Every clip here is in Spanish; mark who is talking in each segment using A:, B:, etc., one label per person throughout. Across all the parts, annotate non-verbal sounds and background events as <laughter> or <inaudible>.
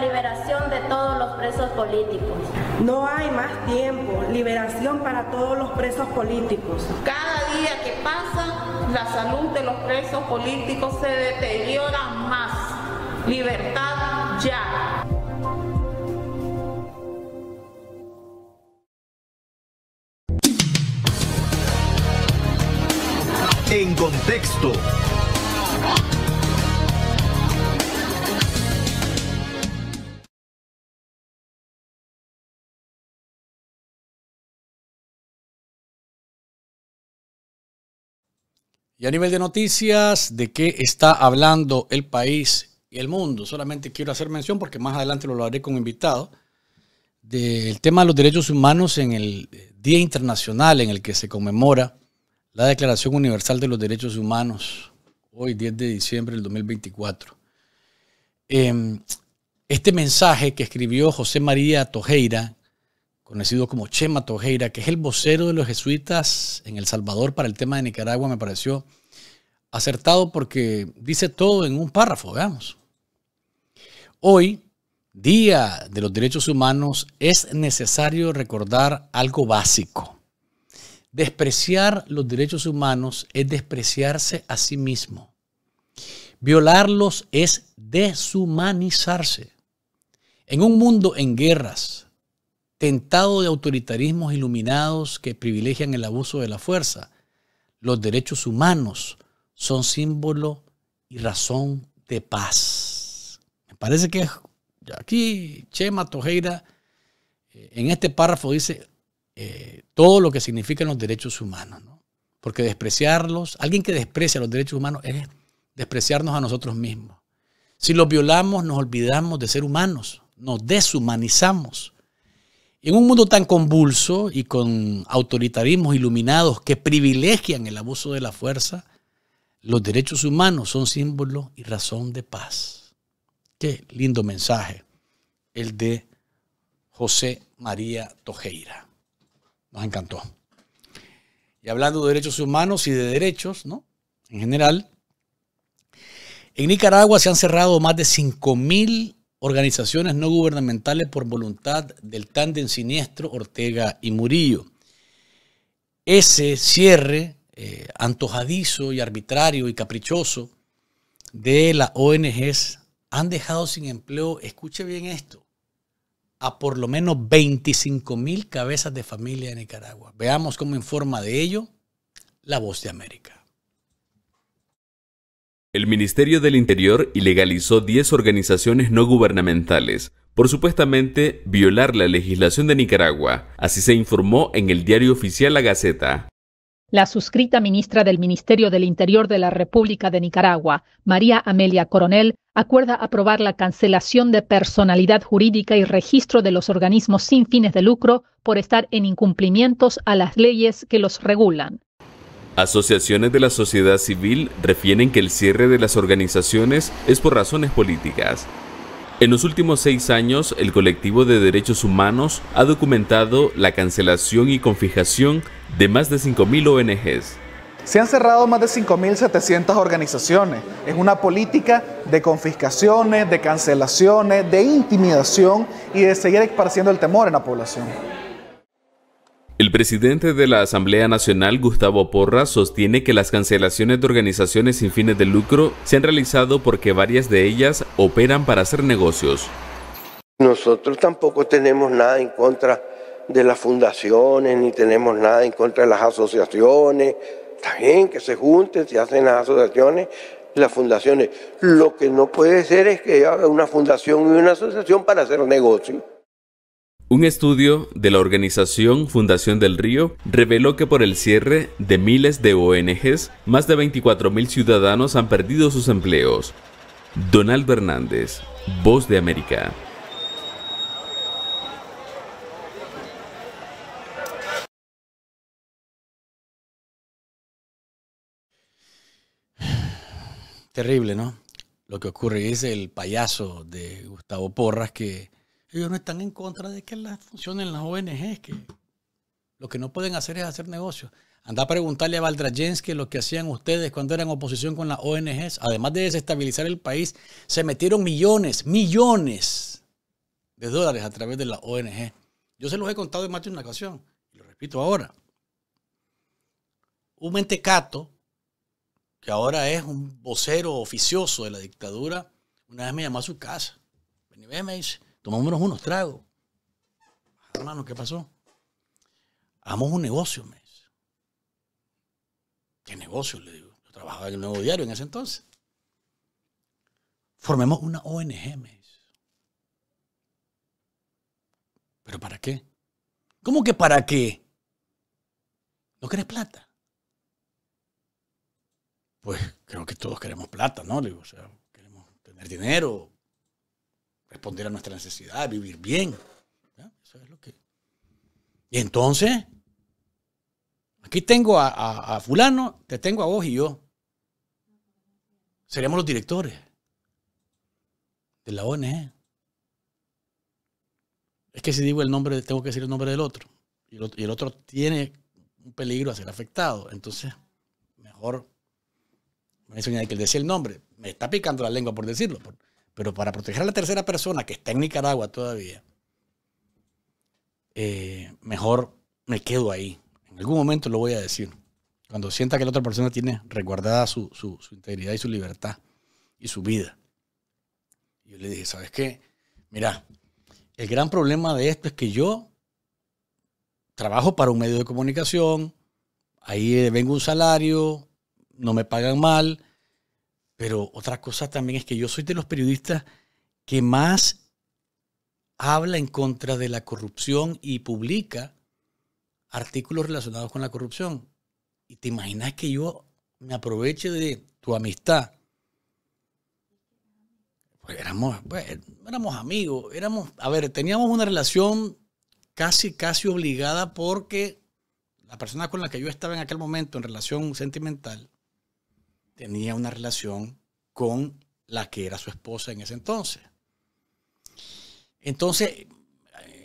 A: liberación de todos los presos políticos. No hay más tiempo, liberación para todos los presos políticos. Cada día que pasa, la salud de los presos políticos se deteriora más. Libertad ya.
B: En contexto.
C: Y a nivel de noticias, ¿de qué está hablando el país y el mundo? Solamente quiero hacer mención, porque más adelante lo haré con invitado, del tema de los derechos humanos en el Día Internacional en el que se conmemora la Declaración Universal de los Derechos Humanos, hoy 10 de diciembre del 2024. Em, este mensaje que escribió José María Tojeira, conocido como Chema Tojeira, que es el vocero de los jesuitas en El Salvador para el tema de Nicaragua, me pareció acertado porque dice todo en un párrafo, veamos. Hoy, Día de los Derechos Humanos, es necesario recordar algo básico. Despreciar los derechos humanos es despreciarse a sí mismo. Violarlos es deshumanizarse. En un mundo en guerras, tentado de autoritarismos iluminados que privilegian el abuso de la fuerza. Los derechos humanos son símbolo y razón de paz. Me parece que aquí Chema Tojeira eh, en este párrafo dice eh, todo lo que significan los derechos humanos, ¿no? porque despreciarlos, alguien que desprecia los derechos humanos es despreciarnos a nosotros mismos. Si los violamos, nos olvidamos de ser humanos, nos deshumanizamos. En un mundo tan convulso y con autoritarismos iluminados que privilegian el abuso de la fuerza, los derechos humanos son símbolo y razón de paz. Qué lindo mensaje el de José María Tojeira. Nos encantó. Y hablando de derechos humanos y de derechos, ¿no? En general, en Nicaragua se han cerrado más de 5.000 organizaciones no gubernamentales por voluntad del tándem siniestro Ortega y Murillo. Ese cierre eh, antojadizo y arbitrario y caprichoso de las ONGs han dejado sin empleo, escuche bien esto, a por lo menos 25 mil cabezas de familia en Nicaragua. Veamos cómo informa de ello la voz de América.
D: El Ministerio del Interior ilegalizó 10 organizaciones no gubernamentales por supuestamente violar la legislación de Nicaragua. Así se informó en el diario oficial La Gaceta.
E: La suscrita ministra del Ministerio del Interior de la República de Nicaragua, María Amelia Coronel, acuerda aprobar la cancelación de personalidad jurídica y registro de los organismos sin fines de lucro por estar en incumplimientos a las leyes que los regulan.
D: Asociaciones de la sociedad civil refieren que el cierre de las organizaciones es por razones políticas. En los últimos seis años, el colectivo de derechos humanos ha documentado la cancelación y confijación de más de 5.000 ONGs. Se han cerrado más de 5.700 organizaciones. Es una política de confiscaciones, de cancelaciones, de intimidación y de seguir esparciendo el temor en la población. El presidente de la Asamblea Nacional, Gustavo Porras, sostiene que las cancelaciones de organizaciones sin fines de lucro se han realizado porque varias de ellas operan para hacer negocios.
B: Nosotros tampoco tenemos nada en contra de las fundaciones, ni tenemos nada en contra de las asociaciones. Está bien que se junten, se hacen las asociaciones, las fundaciones. Lo que no puede ser es que haga una fundación y una asociación para hacer negocios.
D: Un estudio de la organización Fundación del Río reveló que por el cierre de miles de ONGs, más de 24.000 ciudadanos han perdido sus empleos. Donald Hernández, Voz de América.
C: Terrible, ¿no? Lo que ocurre es el payaso de Gustavo Porras que ellos no están en contra de que las funcionen las ONGs, que lo que no pueden hacer es hacer negocios. Anda a preguntarle a Valdrajensky lo que hacían ustedes cuando eran oposición con las ONGs. Además de desestabilizar el país, se metieron millones, millones de dólares a través de las ONG. Yo se los he contado en más de una ocasión, y lo repito ahora. Un mentecato, que ahora es un vocero oficioso de la dictadura, una vez me llamó a su casa. Vení, tomémonos unos tragos. Ah, hermano, ¿qué pasó? Hagamos un negocio, mes. ¿Qué negocio? Le digo. Yo trabajaba en el Nuevo Diario en ese entonces. Formemos una ONG, mes. ¿Pero para qué? ¿Cómo que para qué? ¿No querés plata? Pues creo que todos queremos plata, ¿no? Le digo, o sea, queremos tener dinero, responder a nuestra necesidad, vivir bien. Eso es lo que... Y entonces, aquí tengo a, fulano, te tengo a vos y yo. Seríamos los directores de la ONG. Es que si digo el nombre, tengo que decir el nombre del otro. Y el, otro tiene un peligro a ser afectado. Entonces, mejor... Me que le decía el nombre. Me está picando la lengua por decirlo. Pero para proteger a la tercera persona que está en Nicaragua todavía, eh, mejor me quedo ahí. En algún momento lo voy a decir. Cuando sienta que la otra persona tiene resguardada su, integridad y su libertad y su vida. Yo le dije, ¿sabes qué? Mira, el gran problema de esto es que yo trabajo para un medio de comunicación, ahí vengo un salario, no me pagan mal, pero otra cosa también es que yo soy de los periodistas que más habla en contra de la corrupción y publica artículos relacionados con la corrupción. Y te imaginas que yo me aproveche de tu amistad. Pues éramos, pues, amigos, éramos, a ver, teníamos una relación casi, casi obligada porque la persona con la que yo estaba en aquel momento en relación sentimental tenía una relación con la que era su esposa en ese entonces. Entonces,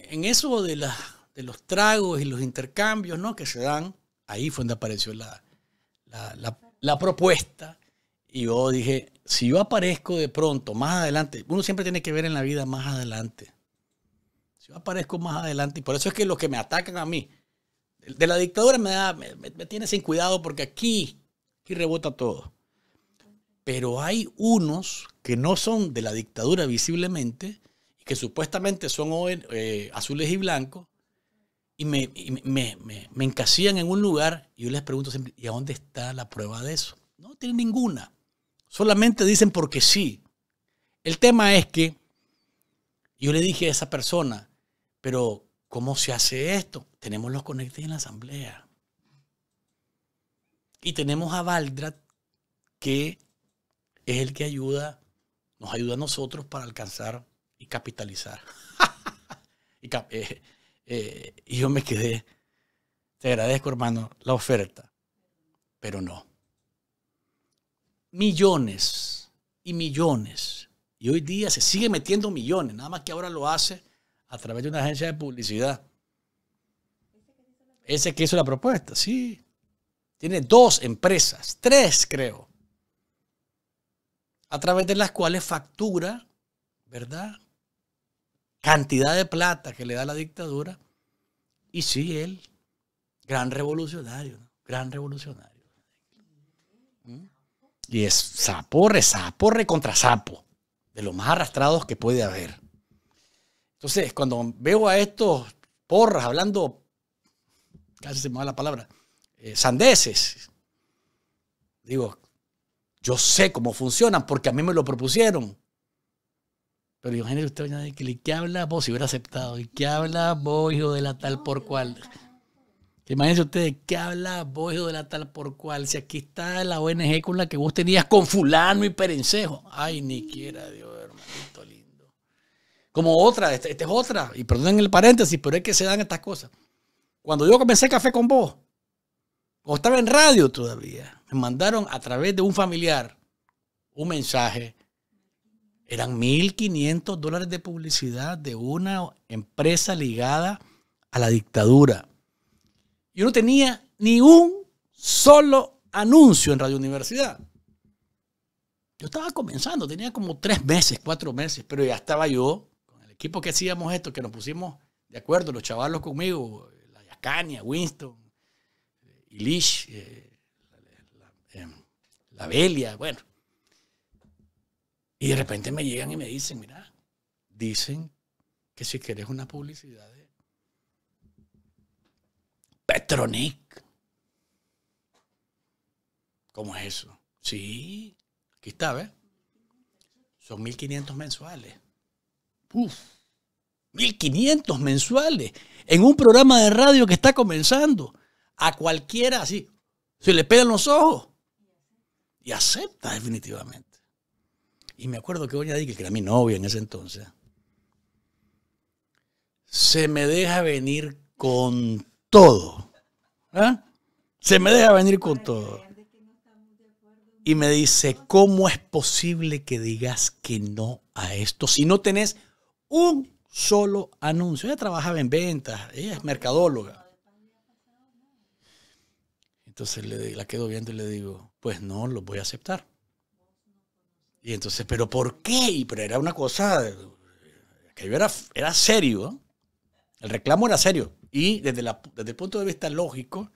C: en eso de, los tragos y los intercambios que se dan, ahí fue donde apareció la, propuesta. Y yo dije, si yo aparezco de pronto, más adelante, uno siempre tiene que ver en la vida más adelante. Si yo aparezco más adelante, y por eso es que los que me atacan a mí, de la dictadura me, da, me, tiene sin cuidado porque aquí, aquí rebota todo. Pero hay unos que no son de la dictadura visiblemente y que supuestamente son eh, azules y blancos y, me, me, me, en un lugar y yo les pregunto siempre, ¿y a dónde está la prueba de eso? No tienen ninguna. Solamente dicen porque sí. El tema es que yo le dije a esa persona, pero ¿cómo se hace esto? Tenemos los conectes en la asamblea. Y tenemos a Valdrat que es el que ayuda, nos ayuda a nosotros para alcanzar y capitalizar. <laughs> Eh, eh, y, yo me quedé, te agradezco hermano la oferta, pero no. Millones y millones, y hoy día se sigue metiendo millones, nada más que ahora lo hace a través de una agencia de publicidad. Ese que hizo la propuesta, sí. Tiene dos empresas, tres creo a través de las cuales factura, ¿verdad? Cantidad de plata que le da la dictadura. Y sí, él, gran revolucionario, ¿no? gran revolucionario. ¿Mm? Y es sapo, zaporre contra sapo, de los más arrastrados que puede haber. Entonces, cuando veo a estos porras hablando, casi se me va la palabra, eh, sandeces, digo, yo sé cómo funcionan porque a mí me lo propusieron. Pero imagínese usted qué, habla vos si hubiera aceptado? ¿Y qué habla vos, hijo de la tal por cual? Imagínense ustedes, ¿qué habla vos, hijo de la tal por cual? Si aquí está la ONG con la que vos tenías con fulano y perencejo. Ay, ni quiera, Dios, hermanito lindo. Como otra, esta, es otra. Y perdonen el paréntesis, pero es que se dan estas cosas. Cuando yo comencé café con vos, o estaba en radio todavía, me mandaron a través de un familiar un mensaje. Eran 1.500 dólares de publicidad de una empresa ligada a la dictadura. Yo no tenía ni un solo anuncio en Radio Universidad. Yo estaba comenzando, tenía como tres meses, cuatro meses, pero ya estaba yo, con el equipo que hacíamos esto, que nos pusimos de acuerdo, los chavalos conmigo, la Yacania, Winston, Ilish, eh, la Belia, bueno. Y de repente me llegan y me dicen, mira, dicen que si querés una publicidad de Petronic. ¿Cómo es eso? Sí, aquí está, ¿ves? Son 1.500 mensuales. Uf, 1.500 mensuales en un programa de radio que está comenzando. A cualquiera así, se le pegan los ojos y acepta definitivamente. Y me acuerdo que Doña dije que era mi novia en ese entonces, se me deja venir con todo. ¿eh? Se me deja venir con todo. Y me dice, ¿cómo es posible que digas que no a esto si no tenés un solo anuncio? Ella trabajaba en ventas, ella es mercadóloga. Entonces le, la quedo viendo y le digo, pues no, lo voy a aceptar. Y entonces, ¿pero por qué? Pero era una cosa, que yo era, era serio, el reclamo era serio. Y desde, la, desde el punto de vista lógico,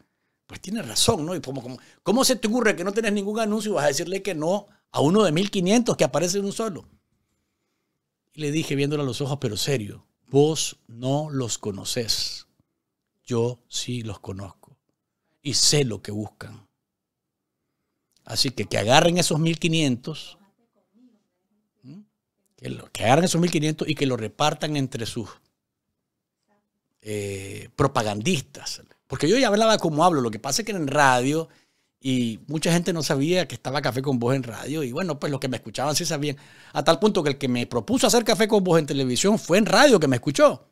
C: pues tiene razón, ¿no? Y como, ¿Cómo se te ocurre que no tenés ningún anuncio y vas a decirle que no a uno de 1500 que aparece en un solo? Y le dije viéndole a los ojos, pero serio, vos no los conoces, yo sí los conozco y sé lo que buscan. Así que que agarren esos 1500, que, lo, que agarren esos 1500 y que lo repartan entre sus eh, propagandistas. Porque yo ya hablaba como hablo, lo que pasa es que en radio y mucha gente no sabía que estaba Café con Voz en radio y bueno, pues los que me escuchaban sí sabían. A tal punto que el que me propuso hacer Café con Voz en televisión fue en radio que me escuchó.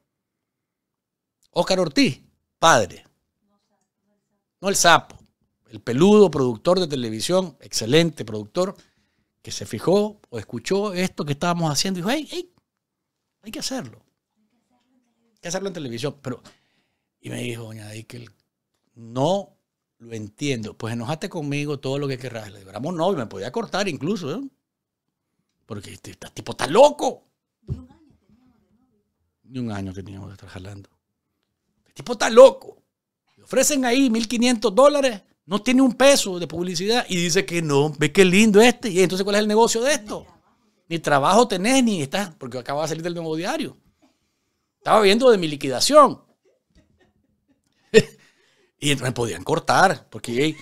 C: Óscar Ortiz, padre no el sapo, el peludo productor de televisión, excelente productor, que se fijó o escuchó esto que estábamos haciendo y dijo, hey, hay que hacerlo. Hay que hacerlo en televisión. Pero, y me dijo, doña Dickel, no lo entiendo. Pues enojaste conmigo todo lo que querrás. Le digo, no, me podía cortar incluso, ¿eh? Porque este, este, tipo está loco. Ni un año que teníamos de estar jalando. Este tipo está loco ofrecen ahí 1.500 dólares, no tiene un peso de publicidad y dice que no, ve qué lindo este. Y entonces, ¿cuál es el negocio de esto? Ni trabajo tenés, ni estás, porque acaba de salir del nuevo diario. Estaba viendo de mi liquidación. <laughs> y me podían cortar, porque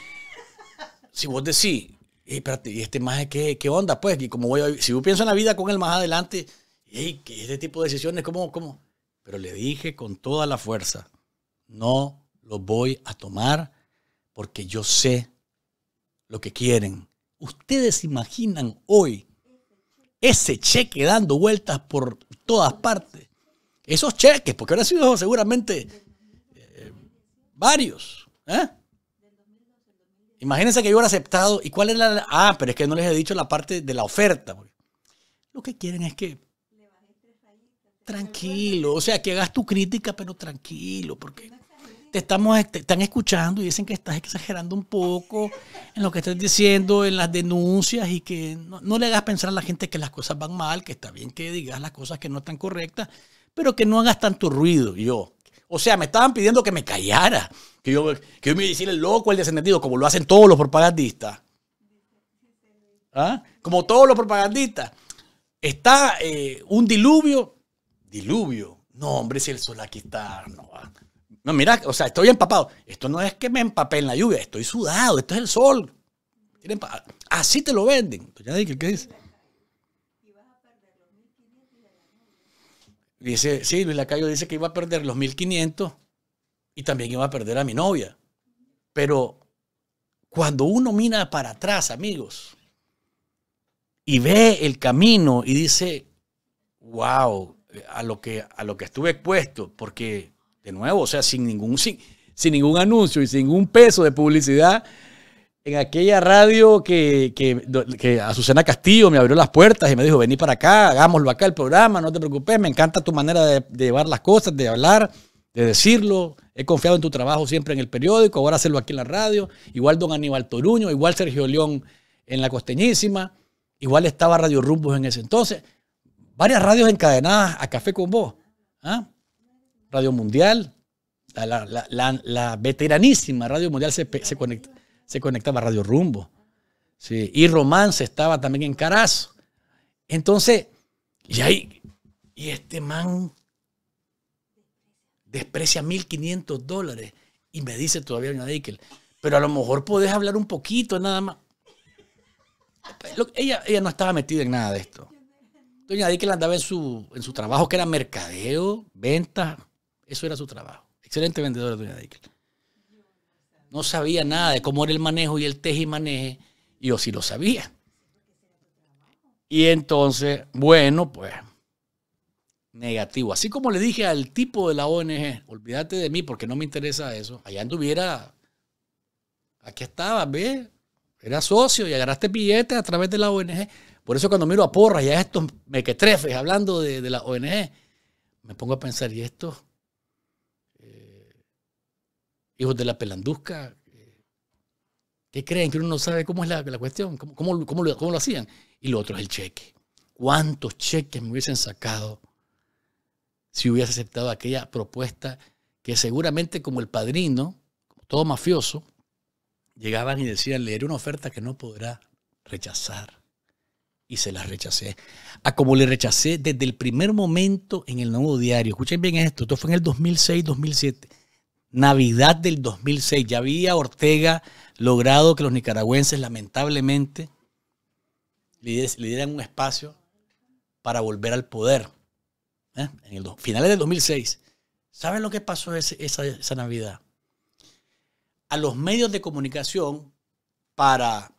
C: si vos decís, espérate, ¿y este más qué, onda? Pues, y como voy si yo pienso en la vida con él más adelante, y este tipo de decisiones, ¿cómo, cómo? Pero le dije con toda la fuerza, no lo voy a tomar porque yo sé lo que quieren. ¿Ustedes imaginan hoy ese cheque dando vueltas por todas partes? Esos cheques, porque ahora sido seguramente eh, varios. ¿eh? Imagínense que yo hubiera aceptado. ¿Y cuál es la.? Ah, pero es que no les he dicho la parte de la oferta. Lo que quieren es que. Tranquilo. O sea, que hagas tu crítica, pero tranquilo. Porque te, estamos, están escuchando y dicen que estás exagerando un poco en lo que estás diciendo, en las denuncias y que no, le hagas pensar a la gente que las cosas van mal, que está bien que digas las cosas que no están correctas, pero que no hagas tanto ruido. Yo, o sea, me estaban pidiendo que me callara, que yo, que me hiciera el loco, el descendido como lo hacen todos los propagandistas. ¿Ah? Como todos los propagandistas. Está eh, un diluvio, diluvio. No, hombre, si el sol aquí está, no va. No, mira, o sea, estoy empapado. Esto no es que me empapé en la lluvia, estoy sudado, esto es el sol. Así te lo venden. Pues ya dije, ¿qué dice? Dice, sí, Luis Lacayo dice que iba a perder los 1500 y también iba a perder a mi novia. Pero cuando uno mira para atrás, amigos, y ve el camino y dice, wow, a lo que, a lo que estuve expuesto, porque de nuevo, o sea, sin ningún, sin, ningún anuncio y sin ningún peso de publicidad, en aquella radio que, que, que, Azucena Castillo me abrió las puertas y me dijo, vení para acá, hagámoslo acá el programa, no te preocupes, me encanta tu manera de, llevar las cosas, de hablar, de decirlo. He confiado en tu trabajo siempre en el periódico, ahora hacerlo aquí en la radio. Igual don Aníbal Toruño, igual Sergio León en La Costeñísima, igual estaba Radio Rumbos en ese entonces. Varias radios encadenadas a Café con Vos. ¿Ah? Radio Mundial, la, veteranísima Radio Mundial se, conectaba a Radio Rumbo. y Romance estaba también en Carazo. Entonces, y ahí, y este man desprecia 1.500 dólares y me dice todavía Doña Dickel, pero a lo mejor podés hablar un poquito nada más. Ella, ella no estaba metida en nada de esto. Doña Dickel andaba en su, en su trabajo que era mercadeo, ventas, eso era su trabajo. Excelente vendedor doña Deikel. No sabía nada de cómo era el manejo y el teje y maneje. Y yo sí lo sabía. Y entonces, bueno, pues, negativo. Así como le dije al tipo de la ONG, olvídate de mí porque no me interesa eso. Allá anduviera, aquí estaba, ¿ves? era socio y agarraste billetes a través de la ONG. Por eso cuando miro a porras y a estos mequetrefes hablando de, la ONG, me pongo a pensar, ¿y esto...? hijos de la pelanduzca, eh, ¿qué creen que uno no sabe cómo es la, cuestión, cómo, lo, hacían. Y lo otro es el cheque. ¿Cuántos cheques me hubiesen sacado si hubiese aceptado aquella propuesta que seguramente como el padrino, como todo mafioso, llegaban y decían, leer una oferta que no podrá rechazar. Y se la rechacé. A como le rechacé desde el primer momento en el nuevo diario. Escuchen bien esto, esto fue en el 2006-2007 Navidad del 2006. Ya había Ortega logrado que los nicaragüenses lamentablemente le, dieran un espacio para volver al poder. ¿eh? En el finales del 2006. ¿Saben lo que pasó esa, esa Navidad? A los medios de comunicación, para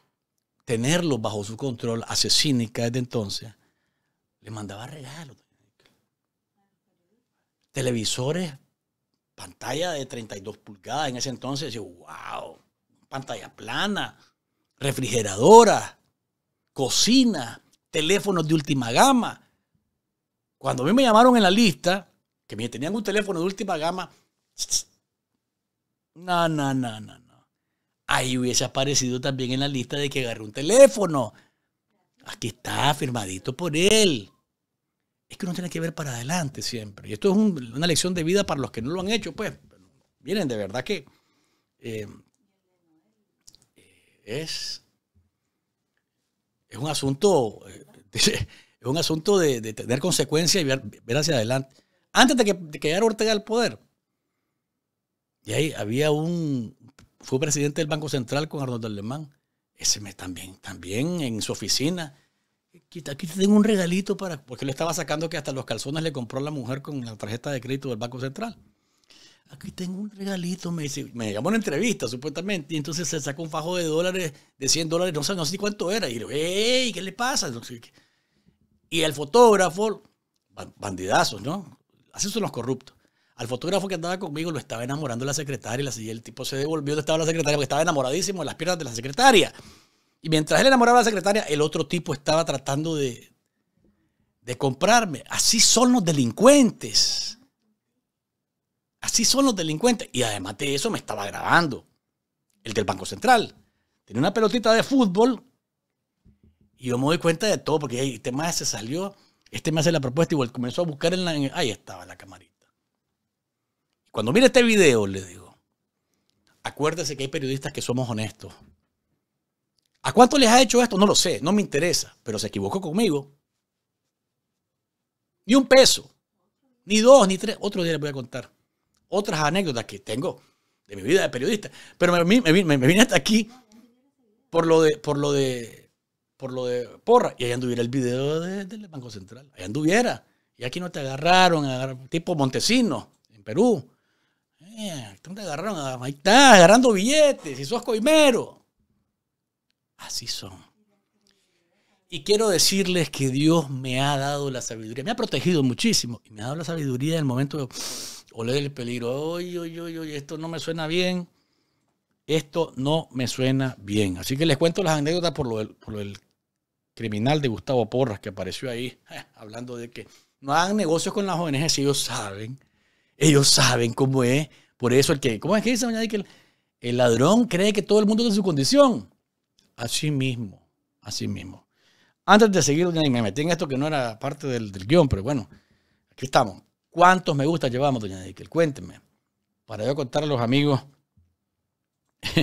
C: tenerlos bajo su control, asesínica desde entonces, le mandaba regalos. Televisores pantalla de 32 pulgadas en ese entonces, yo, wow, pantalla plana, refrigeradora, cocina, teléfonos de última gama. Cuando a mí me llamaron en la lista, que me tenían un teléfono de última gama, <tsk> no, no, no, no, no. Ahí hubiese aparecido también en la lista de que agarré un teléfono. Aquí está, firmadito por él es que uno tiene que ver para adelante siempre. Y esto es una lección de vida para los que no lo han hecho, pues, miren, de verdad que eh, es, es un asunto, <laughs> es un asunto de, tener consecuencias y ver, hacia adelante. Antes de que, de llegara Ortega al poder, y ahí había un, fue presidente del Banco Central con Arnoldo Alemán, ese mes también, también en su oficina aquí te tengo un regalito para... Porque le estaba sacando que hasta los calzones le compró la mujer con la tarjeta de crédito del Banco Central. Aquí tengo un regalito, me me llamó una entrevista supuestamente, y entonces se sacó un fajo de dólares, de 100 dólares, no sé, no sé cuánto era, y yo, ¡ey! ¿qué le pasa? Y el fotógrafo, bandidazos, ¿no? Así son los corruptos. Al fotógrafo que andaba conmigo lo estaba enamorando la secretaria y el tipo se devolvió donde estaba la secretaria porque estaba enamoradísimo de las piernas de la secretaria. Y mientras él enamoraba a la secretaria, el otro tipo estaba tratando de, comprarme. Así son los delincuentes. Así son los delincuentes. Y además de eso me estaba grabando. El del Banco Central. Tenía una pelotita de fútbol. Y yo me doy cuenta de todo, porque este más se salió, este me hace la propuesta y comenzó a buscar en la... ahí estaba la camarita. Cuando mire este video, le digo, acuérdese que hay periodistas que somos honestos. ¿A cuánto les ha hecho esto? No lo sé, no me interesa, pero se equivocó conmigo. Ni un peso, ni dos, ni tres. Otro día les voy a contar otras anécdotas que tengo de mi vida de periodista. Pero me, vine hasta aquí por lo de, por lo de, por lo de porra. Y ahí anduviera el video del Banco Central. Ahí anduviera. Y aquí no te agarraron, a tipo Montesino, en Perú. Eh, te agarraron, ahí está, agarrando billetes, y sos coimero. Así son. Y quiero decirles que Dios me ha dado la sabiduría, me ha protegido muchísimo y me ha dado la sabiduría en el momento de oler el peligro. Oye, oye, oye, esto no me suena bien. Esto no me suena bien. Así que les cuento las anécdotas por lo del, criminal de Gustavo Porras que apareció ahí, eh, hablando de que no hagan negocios con las jóvenes. ellos saben. Ellos saben cómo es. Por eso el que, ¿cómo es que dice, mañana Que el, ladrón cree que todo el mundo está en su condición. Así mismo, así mismo. Antes de seguir, me metí en esto que no era parte del, guión, pero bueno, aquí estamos. ¿Cuántos me gusta llevamos, doña Nickel? Cuéntenme. Para yo contar a los amigos. <laughs>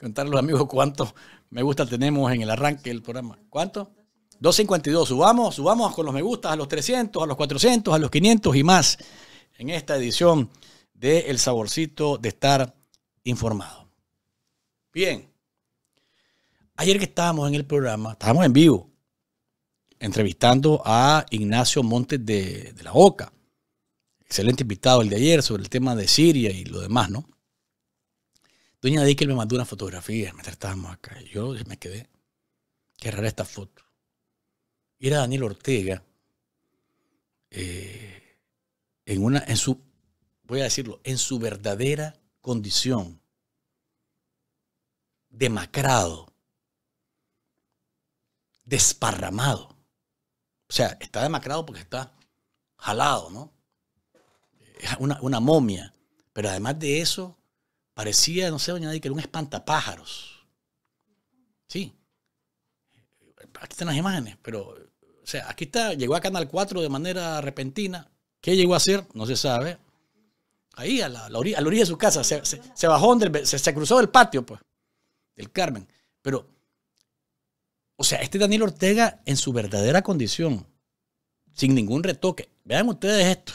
C: contar a los amigos cuántos me gusta tenemos en el arranque del programa. ¿Cuántos? 252. Subamos, subamos con los me gustas a los 300, a los 400, a los 500 y más en esta edición de El Saborcito de Estar Informado. Bien. Ayer que estábamos en el programa, estábamos en vivo, entrevistando a Ignacio Montes de, la OCA. Excelente invitado el de ayer sobre el tema de Siria y lo demás, ¿no? Doña Dickel me mandó una fotografía mientras estábamos acá. Yo me quedé. Qué rara esta foto. Era Daniel Ortega eh, en, una, en su, voy a decirlo, en su verdadera condición demacrado, desparramado. O sea, está demacrado porque está jalado, ¿no? Es una, momia. Pero además de eso, parecía, no sé, doña Nadie, que era un espantapájaros. Sí. Aquí están las imágenes, pero, o sea, aquí está, llegó a Canal 4 de manera repentina. ¿Qué llegó a hacer? No se sabe. Ahí, a la, orilla, de su casa, se, bajó, se, se cruzó el patio, pues del Carmen. Pero, o sea, este Daniel Ortega en su verdadera condición, sin ningún retoque. Vean ustedes esto.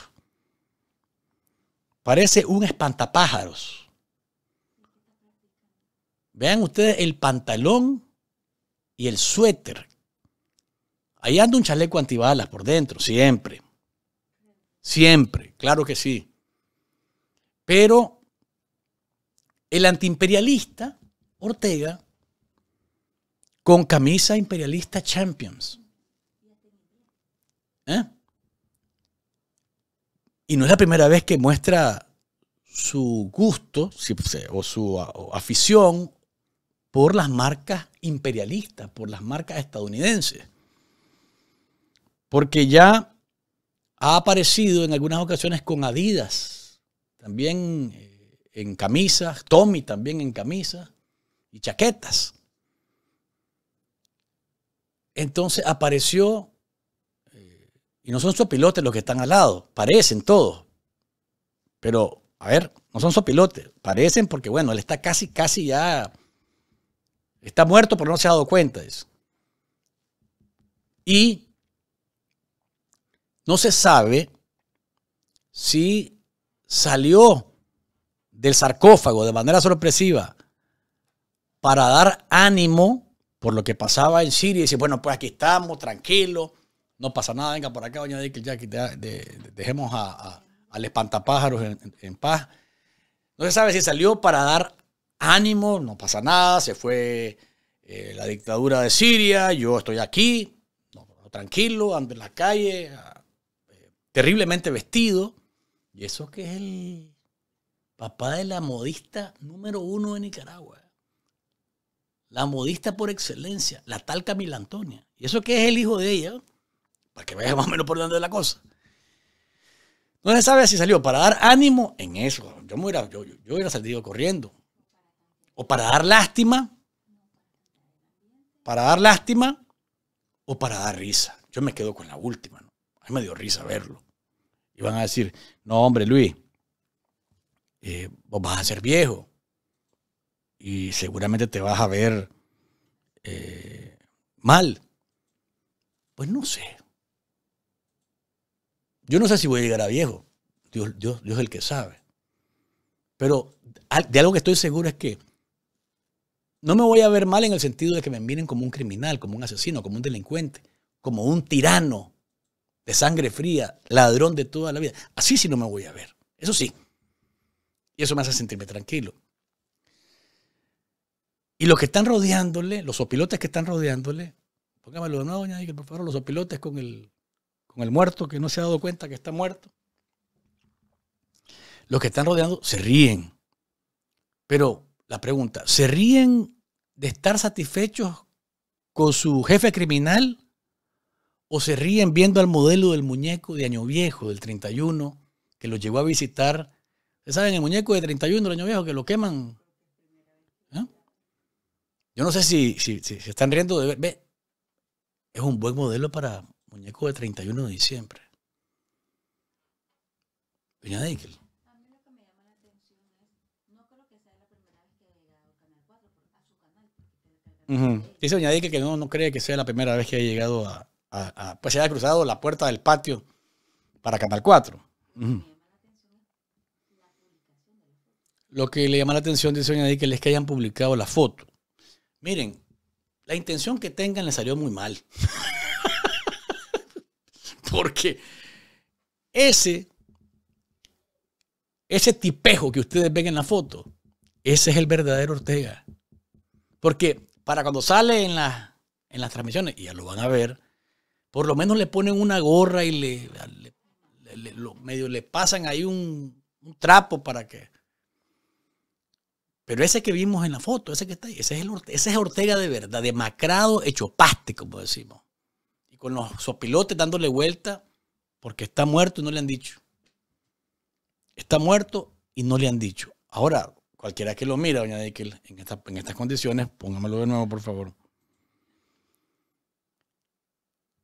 C: Parece un espantapájaros. Vean ustedes el pantalón y el suéter. Ahí anda un chaleco antibalas por dentro, siempre. Siempre, claro que sí. Pero el antiimperialista Ortega con camisa imperialista Champions. ¿Eh? Y no es la primera vez que muestra su gusto o su afición por las marcas imperialistas, por las marcas estadounidenses. Porque ya ha aparecido en algunas ocasiones con Adidas, también eh, en camisas, Tommy también en camisas y chaquetas. Entonces apareció, eh, y no son sopilotes los que están al lado, parecen todos, pero a ver, no son sopilotes, parecen porque bueno, él está casi, casi ya, está muerto pero no se ha dado cuenta de eso. Y no se sabe si salió del sarcófago de manera sorpresiva para dar ánimo por lo que pasaba en Siria y decir, bueno, pues aquí estamos, tranquilos, no pasa nada, venga por acá, doña Dickel, ya que dejemos al espantapájaros en, paz. No se sabe si salió para dar ánimo, no pasa nada, se fue eh, la dictadura de Siria, yo estoy aquí, tranquilo, ando en la calle, ah, eh, terriblemente vestido. Y eso que es el papá de la modista número uno de Nicaragua la modista por excelencia, la tal Camila Antonia. Y eso que es el hijo de ella, para que veas más o menos por dónde es la cosa. No se sabe si salió para dar ánimo en eso. Yo, me hubiera, yo, yo hubiera salido corriendo. O para dar lástima. Para dar lástima o para dar risa. Yo me quedo con la última. ¿no? A mí me dio risa verlo. Y van a decir, no, hombre, Luis, eh, vos vas a ser viejo y seguramente te vas a ver eh, mal. Pues no sé. Yo no sé si voy a llegar a viejo. Dios, Dios, Dios es el que sabe. Pero de algo que estoy seguro es que no me voy a ver mal en el sentido de que me miren como un criminal, como un asesino, como un delincuente, como un tirano de sangre fría, ladrón de toda la vida. Así sí no me voy a ver. Eso sí. Y eso me hace sentirme tranquilo. Y los que están rodeándole, los opilotes que están rodeándole, póngamelo de nuevo, doña Iker, por favor, los opilotes con el, con el muerto que no se ha dado cuenta que está muerto. Los que están rodeando se ríen. Pero la pregunta, ¿se ríen de estar satisfechos con su jefe criminal? ¿O se ríen viendo al modelo del muñeco de año viejo, del 31, que lo llevó a visitar? saben, el muñeco de 31 del año viejo, que lo queman yo no sé si, si, se están riendo de ver. es un buen modelo para muñeco de 31 de diciembre. Doña Deikel. Dice Doña Dike que no, no cree que sea la primera vez que haya llegado a, a, pues se haya cruzado la puerta del patio para Canal 4. Lo que le llama la atención, dice Doña es que hayan publicado la foto. Miren, la intención que tengan le salió muy mal. <laughs> Porque ese, ese tipejo que ustedes ven en la foto, ese es el verdadero Ortega. Porque para cuando sale en, en las transmisiones, y ya lo van a ver, por lo menos le ponen una gorra y le, le pasan ahí un trapo para que pero ese que vimos en la foto, ese que está ahí, ese es, el Ortega, ese es Ortega de verdad, demacrado, hecho paste, como decimos. Y con los sopilotes dándole vuelta porque está muerto y no le han dicho. Está muerto y no le han dicho. Ahora, cualquiera que lo mira, doña Dickel, en, estas condiciones, póngamelo de nuevo, por favor.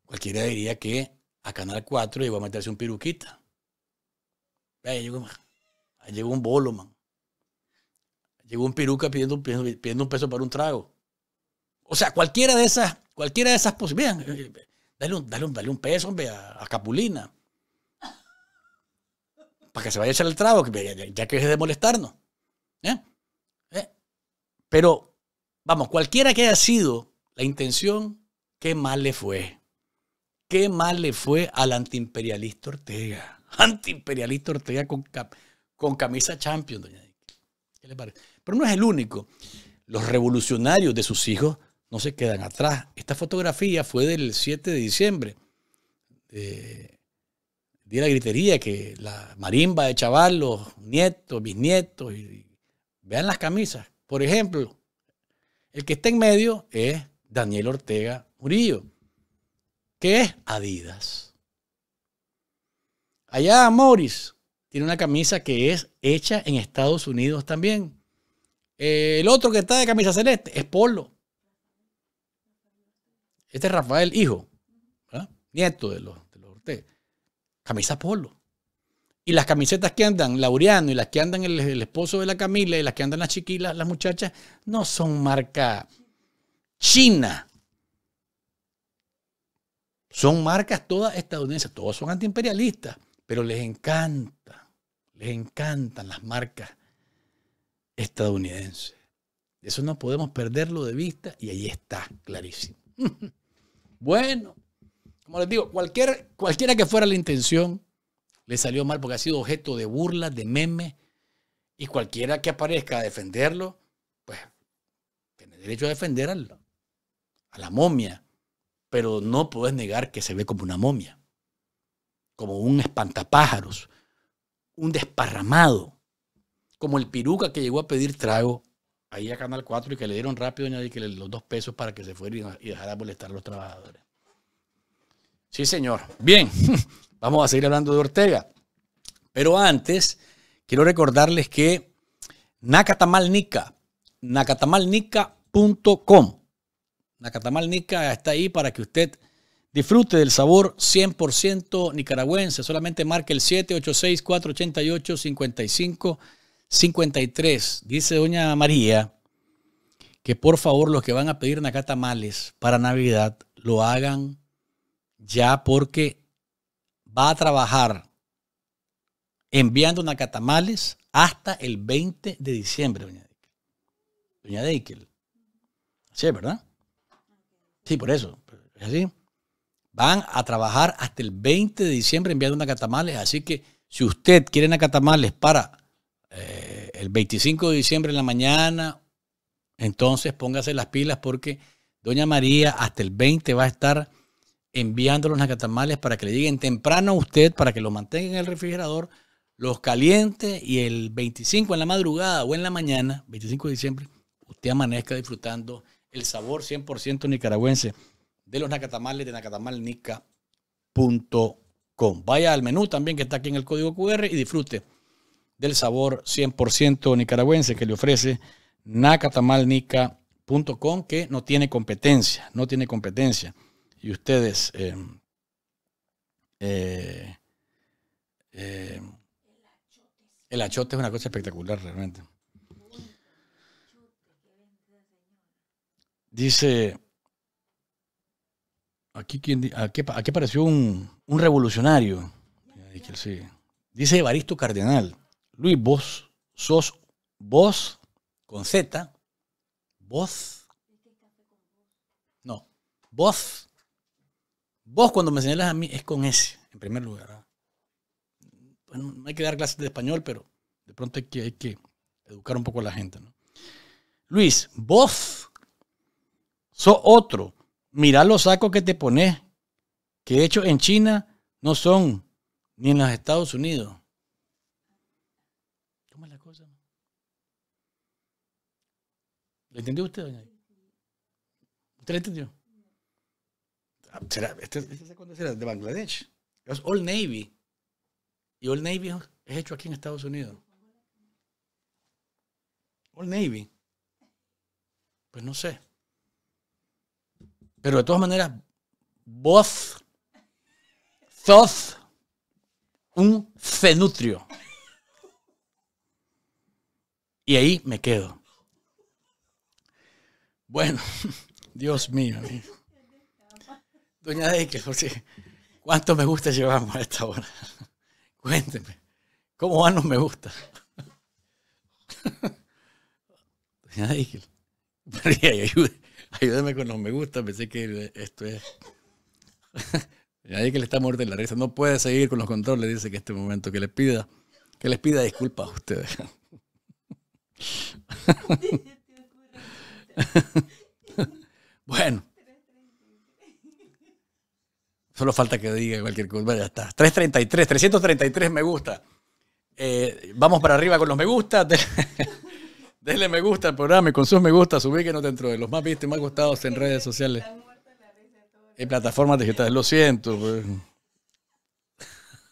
C: Cualquiera diría que a Canal 4 llegó a meterse un piruquita. Ahí llegó, ahí llegó un bolo, un piruca pidiendo, un peso para un trago. O sea, cualquiera de esas, cualquiera de esas posibilidades. Eh, eh, dale un, dale, peso, a, Capulina. Para que se vaya a echar el trago, ya, que deje de molestarnos. ¿eh? Pero, vamos, cualquiera que haya sido la intención, qué mal le fue. Qué mal le fue al antiimperialista Ortega. <laughs> Antiimperialista Ortega con, camisa champion, doña ¿Qué le parece? Pero no es el único. Los revolucionarios de sus hijos no se quedan atrás. Esta fotografía fue del 7 de diciembre. día eh, de la gritería que la marimba de chaval, los nietos, bisnietos, y, vean las camisas. Por ejemplo, el que está en medio es Daniel Ortega Murillo, que es Adidas. Allá Morris tiene una camisa que es hecha en Estados Unidos también. Eh, el otro que está de camisa celeste es Polo. Este es Rafael, hijo, nieto de los, de Ortega. Camisa Polo. Y las camisetas que andan Laureano y las que andan el, esposo de la Camila y las que andan las chiquilas, las muchachas, no son marca china. Son marcas todas estadounidenses, todos son antiimperialistas, pero les encanta, les encantan las marcas estadounidense. Eso no podemos perderlo de vista y ahí está, clarísimo. <laughs> bueno, como les digo, cualquier, cualquiera que fuera la intención, le salió mal porque ha sido objeto de burla, de meme y cualquiera que aparezca a defenderlo, pues tiene derecho a defender a la momia, pero no puedes negar que se ve como una momia, como un espantapájaros, un desparramado como el piruca que llegó a pedir trago ahí a Canal 4 y que le dieron rápido que los dos pesos para que se fuera y, dejara molestar a los trabajadores. Sí, señor. Bien, <laughs> vamos a seguir hablando de Ortega. Pero antes, quiero recordarles que Nakatamalnica, nakatamalnica.com. nacatamalnica está ahí para que usted disfrute del sabor 100% nicaragüense. Solamente marque el 786 488 55 53, dice doña María, que por favor los que van a pedir nacatamales para Navidad lo hagan ya porque va a trabajar enviando nacatamales hasta el 20 de diciembre, doña Deikel. Doña Deikel. ¿verdad? Sí, por eso. Es así. Van a trabajar hasta el 20 de diciembre enviando nacatamales, así que si usted quiere nacatamales para eh, el 25 de diciembre en la mañana, entonces póngase las pilas porque Doña María hasta el 20 va a estar enviando los nacatamales para que le lleguen temprano a usted, para que lo mantenga en el refrigerador, los caliente y el 25 en la madrugada o en la mañana, 25 de diciembre, usted amanezca disfrutando el sabor 100% nicaragüense de los nacatamales de nacatamalnica.com Vaya al menú también que está aquí en el código QR y disfrute del sabor 100% nicaragüense que le ofrece nacatamalnica.com, que no tiene competencia, no tiene competencia. Y ustedes, eh, eh, eh, el achote es una cosa espectacular realmente. Dice, aquí, aquí, aquí apareció un, revolucionario. Dice Evaristo Cardenal. Luis, vos sos vos con Z, vos. No, vos. Vos cuando me señalas a mí es con S, en primer lugar. ¿ah? Bueno, no hay que dar clases de español, pero de pronto hay que, hay que educar un poco a la gente. ¿no? Luis, vos sos otro. Mirá los sacos que te pones, que de hecho en China no son ni en los Estados Unidos. ¿Lo entendió usted, doña? ¿Usted lo entendió? Ah, ¿Será? ¿Este, ese este se conoce de Bangladesh. Es Old Navy. Y Old Navy es hecho aquí en Estados Unidos. Old Navy. Pues no sé. Pero de todas maneras, vos sos un fenutrio. Y ahí me quedo. Bueno, <laughs> Dios mío. Doña Deike, ¿cuántos me gusta llevamos a esta hora? <laughs> Cuénteme, ¿cómo van los me gusta? <laughs> Doña Deike, ayúdeme, con los me gusta, pensé que esto es... Doña Deike está muerto en la risa, no puede seguir con los controles, dice que en este momento que le pida, que les pida disculpas a ustedes. <laughs> bueno. Solo falta que diga cualquier cosa. ya está. 333, 333 me gusta. Eh, vamos para arriba con los me gusta. <laughs> Denle me gusta al programa y con sus me gusta que te dentro de los más vistos y más gustados en redes sociales. En plataformas digitales, lo siento. Pues.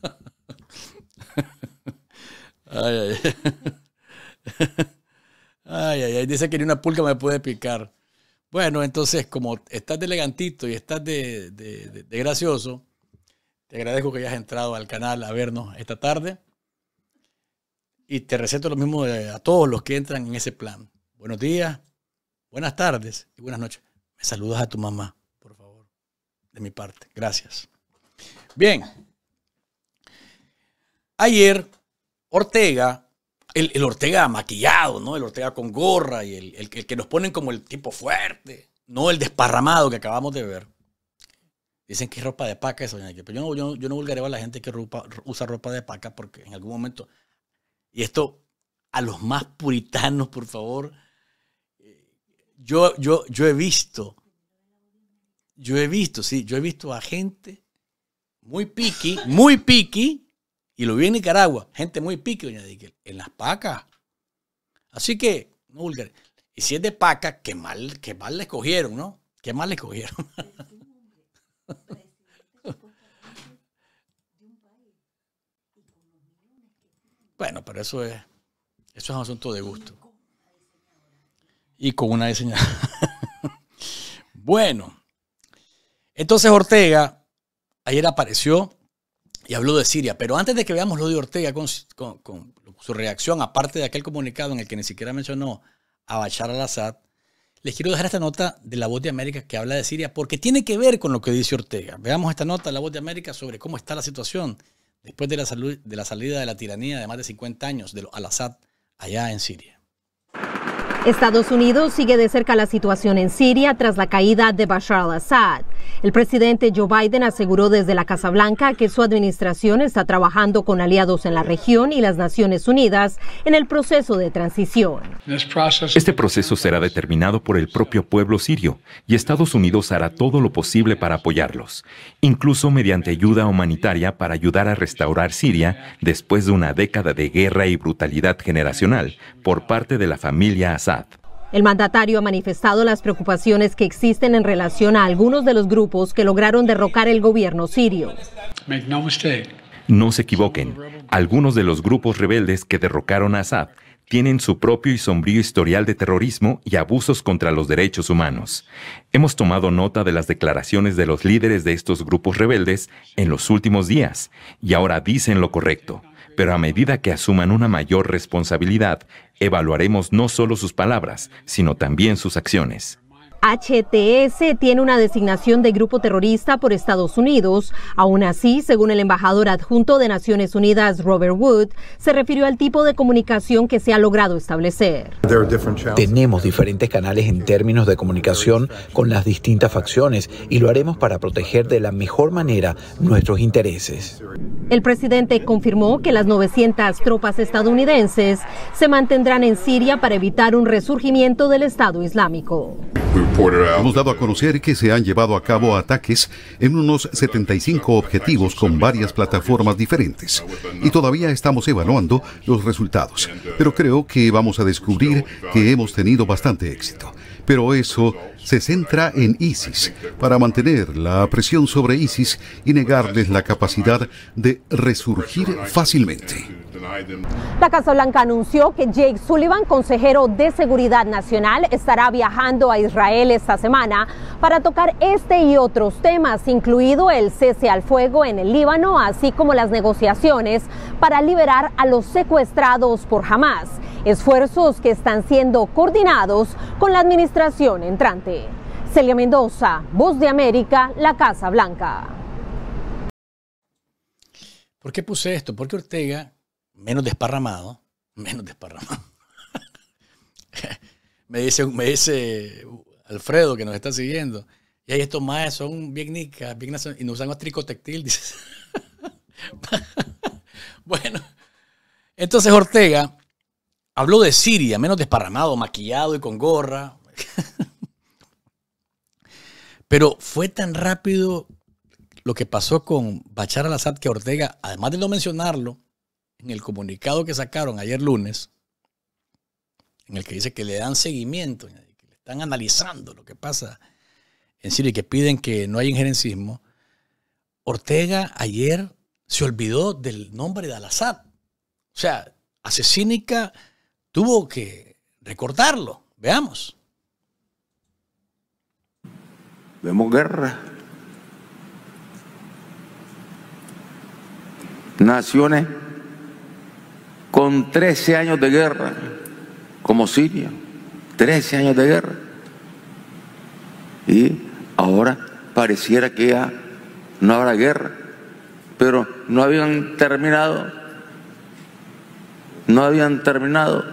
C: <laughs> Ay, ay. Ay, ay, ay, dice que ni una pulga me puede picar. Bueno, entonces, como estás de elegantito y estás de, de, de, de gracioso, te agradezco que hayas entrado al canal a vernos esta tarde. Y te receto lo mismo a todos los que entran en ese plan. Buenos días, buenas tardes y buenas noches. Me saludas a tu mamá, por favor, de mi parte. Gracias. Bien. Ayer, Ortega el, Ortega maquillado, ¿no? El Ortega con gorra y el, que nos ponen como el tipo fuerte, no el desparramado que acabamos de ver. Dicen que es ropa de paca eso, pero yo no, yo, no vulgareo a la gente que usa ropa de paca porque en algún momento, y esto a los más puritanos, por favor, eh, yo, yo, yo he visto, yo he visto, sí, yo he visto a gente muy piqui, muy piqui, y lo vi en Nicaragua, gente muy pique, doña en las pacas. Así que, Y si es de paca, qué mal, qué mal le escogieron, ¿no? Qué mal le escogieron. <laughs> <laughs> bueno, pero eso es, eso es un asunto de gusto. Y con una diseñadora. <laughs> bueno, entonces Ortega ayer apareció y habló de Siria. Pero antes de que veamos lo de Ortega con, su reacción, aparte de aquel comunicado en el que ni siquiera mencionó a Bashar al-Assad, les quiero dejar esta nota de La Voz de América que habla de Siria porque tiene que ver con lo que dice Ortega. Veamos esta nota de La Voz de América sobre cómo está la situación después de la, salud, de la salida de la tiranía de más de 50 años de al-Assad allá en Siria.
E: Estados Unidos sigue de cerca la situación en Siria tras la caída de Bashar al-Assad. El presidente Joe Biden aseguró desde la Casa Blanca que su administración está trabajando con aliados en la región y las Naciones Unidas en el proceso de transición. Este
D: proceso será determinado por el propio pueblo sirio y Estados Unidos hará todo lo posible para apoyarlos, incluso mediante ayuda humanitaria para ayudar a restaurar Siria después de una década de guerra y brutalidad generacional por parte de la familia Assad.
E: El mandatario ha manifestado las preocupaciones que existen en relación a algunos de los grupos que lograron derrocar el gobierno sirio.
D: No se equivoquen, algunos de los grupos rebeldes que derrocaron a Assad tienen su propio y sombrío historial de terrorismo y abusos contra los derechos humanos. Hemos tomado nota de las declaraciones de los líderes de estos grupos rebeldes en los últimos días y ahora dicen lo correcto pero a medida que asuman una mayor responsabilidad, evaluaremos no solo sus palabras, sino también sus acciones.
E: HTS tiene una designación de grupo terrorista por Estados Unidos. Aún así, según el embajador adjunto de Naciones Unidas, Robert Wood, se refirió al tipo de comunicación que se ha logrado establecer.
C: Tenemos diferentes canales en términos de comunicación
B: con las distintas facciones y lo haremos para proteger de la mejor manera nuestros
F: intereses.
E: El presidente confirmó que las 900 tropas estadounidenses se mantendrán en Siria para evitar un resurgimiento del Estado Islámico.
D: Hemos dado a conocer que se han llevado a cabo ataques en unos 75 objetivos con varias plataformas diferentes y todavía estamos evaluando los resultados, pero creo que vamos a descubrir que hemos tenido bastante éxito pero eso se centra en ISIS para mantener la presión sobre ISIS y negarles la capacidad de resurgir fácilmente.
E: La Casa Blanca anunció que Jake Sullivan, consejero de Seguridad Nacional, estará viajando a Israel esta semana para tocar este y otros temas, incluido el cese al fuego en el Líbano, así como las negociaciones para liberar a los secuestrados por Hamas esfuerzos que están siendo coordinados con la administración entrante. Celia Mendoza, Voz de América, La Casa Blanca.
C: ¿Por qué puse esto? Porque Ortega, menos desparramado, menos desparramado. <laughs> me, dice, me dice Alfredo que nos está siguiendo. Y ahí estos más son bien nicas, y nos usan tricotectil, <laughs> dices. bueno, entonces Ortega Habló de Siria, menos desparramado, maquillado y con gorra. <laughs> Pero fue tan rápido lo que pasó con Bachar al-Assad que Ortega, además de no mencionarlo, en el comunicado que sacaron ayer lunes, en el que dice que le dan seguimiento, que le están analizando lo que pasa en Siria y que piden que no haya injerencismo, Ortega ayer se olvidó del nombre de Al-Assad. O sea, hace cínica tuvo que recortarlo. Veamos. Vemos guerra.
B: Naciones con 13 años de guerra, como Siria, 13 años de guerra. Y ahora pareciera que ya no habrá guerra, pero no habían terminado, no habían terminado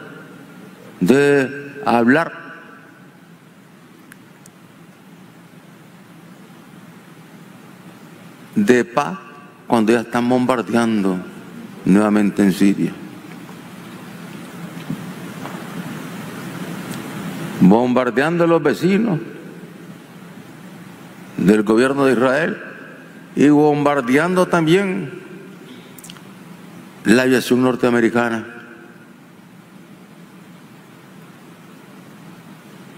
B: de hablar de paz cuando ya están bombardeando nuevamente en Siria. Bombardeando los vecinos del gobierno de Israel y bombardeando también la aviación norteamericana.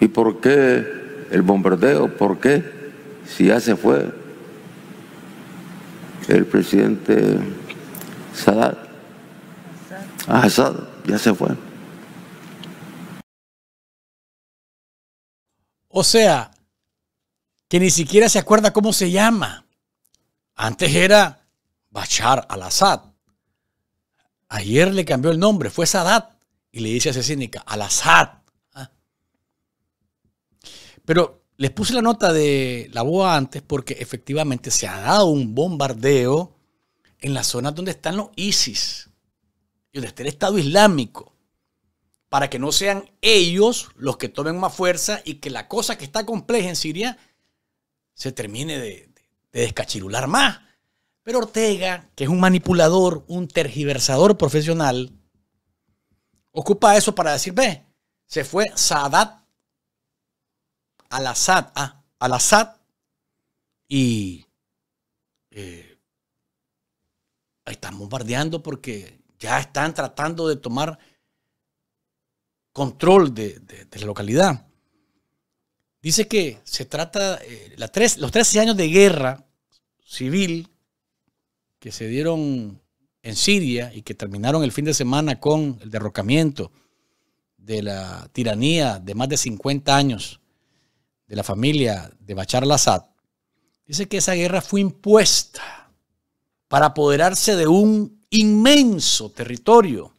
B: ¿Y por qué el bombardeo? ¿Por qué? Si ya se fue el presidente Sadat. Ah, Sadat, ya se fue.
C: O sea, que ni siquiera se acuerda cómo se llama. Antes era Bachar al-Assad. Ayer le cambió el nombre, fue Sadat. Y le dice a cínica, al-Assad. Pero les puse la nota de la boa antes porque efectivamente se ha dado un bombardeo en la zona donde están los ISIS y donde está el Estado Islámico, para que no sean ellos los que tomen más fuerza y que la cosa que está compleja en Siria se termine de, descachirular más. Pero Ortega, que es un manipulador, un tergiversador profesional, ocupa eso para decir, ve, se fue Sadat al Assad, ah, al Assad y eh, están bombardeando porque ya están tratando de tomar control de, la localidad. Dice que se trata, eh, los 13 años de guerra civil que se dieron en Siria y que terminaron el fin de semana con el derrocamiento de la tiranía de más de 50 años de la familia de Bachar al-Assad, dice que esa guerra fue impuesta para apoderarse de un inmenso territorio.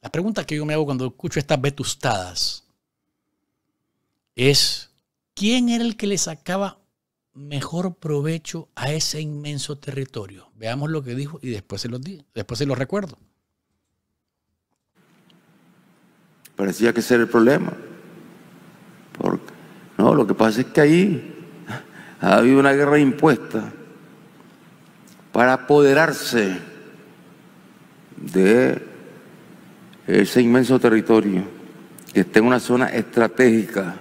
C: La pregunta que yo me hago cuando escucho estas vetustadas es, ¿quién era el que le sacaba mejor provecho a ese inmenso territorio? Veamos lo que dijo y después se los, después recuerdo.
B: Parecía que ese era el problema, porque no, lo que pasa es que ahí ha habido una guerra impuesta para apoderarse de ese inmenso territorio que está en una zona estratégica.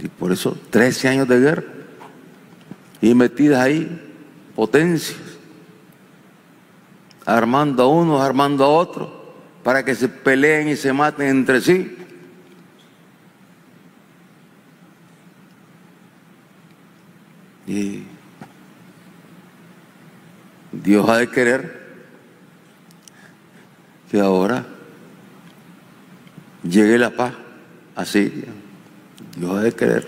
B: Y por eso 13 años de guerra y metidas ahí potencias, armando a unos, armando a otros, para que se peleen y se maten entre sí. Y Dios ha de querer que ahora llegue la paz a Siria. Dios ha de querer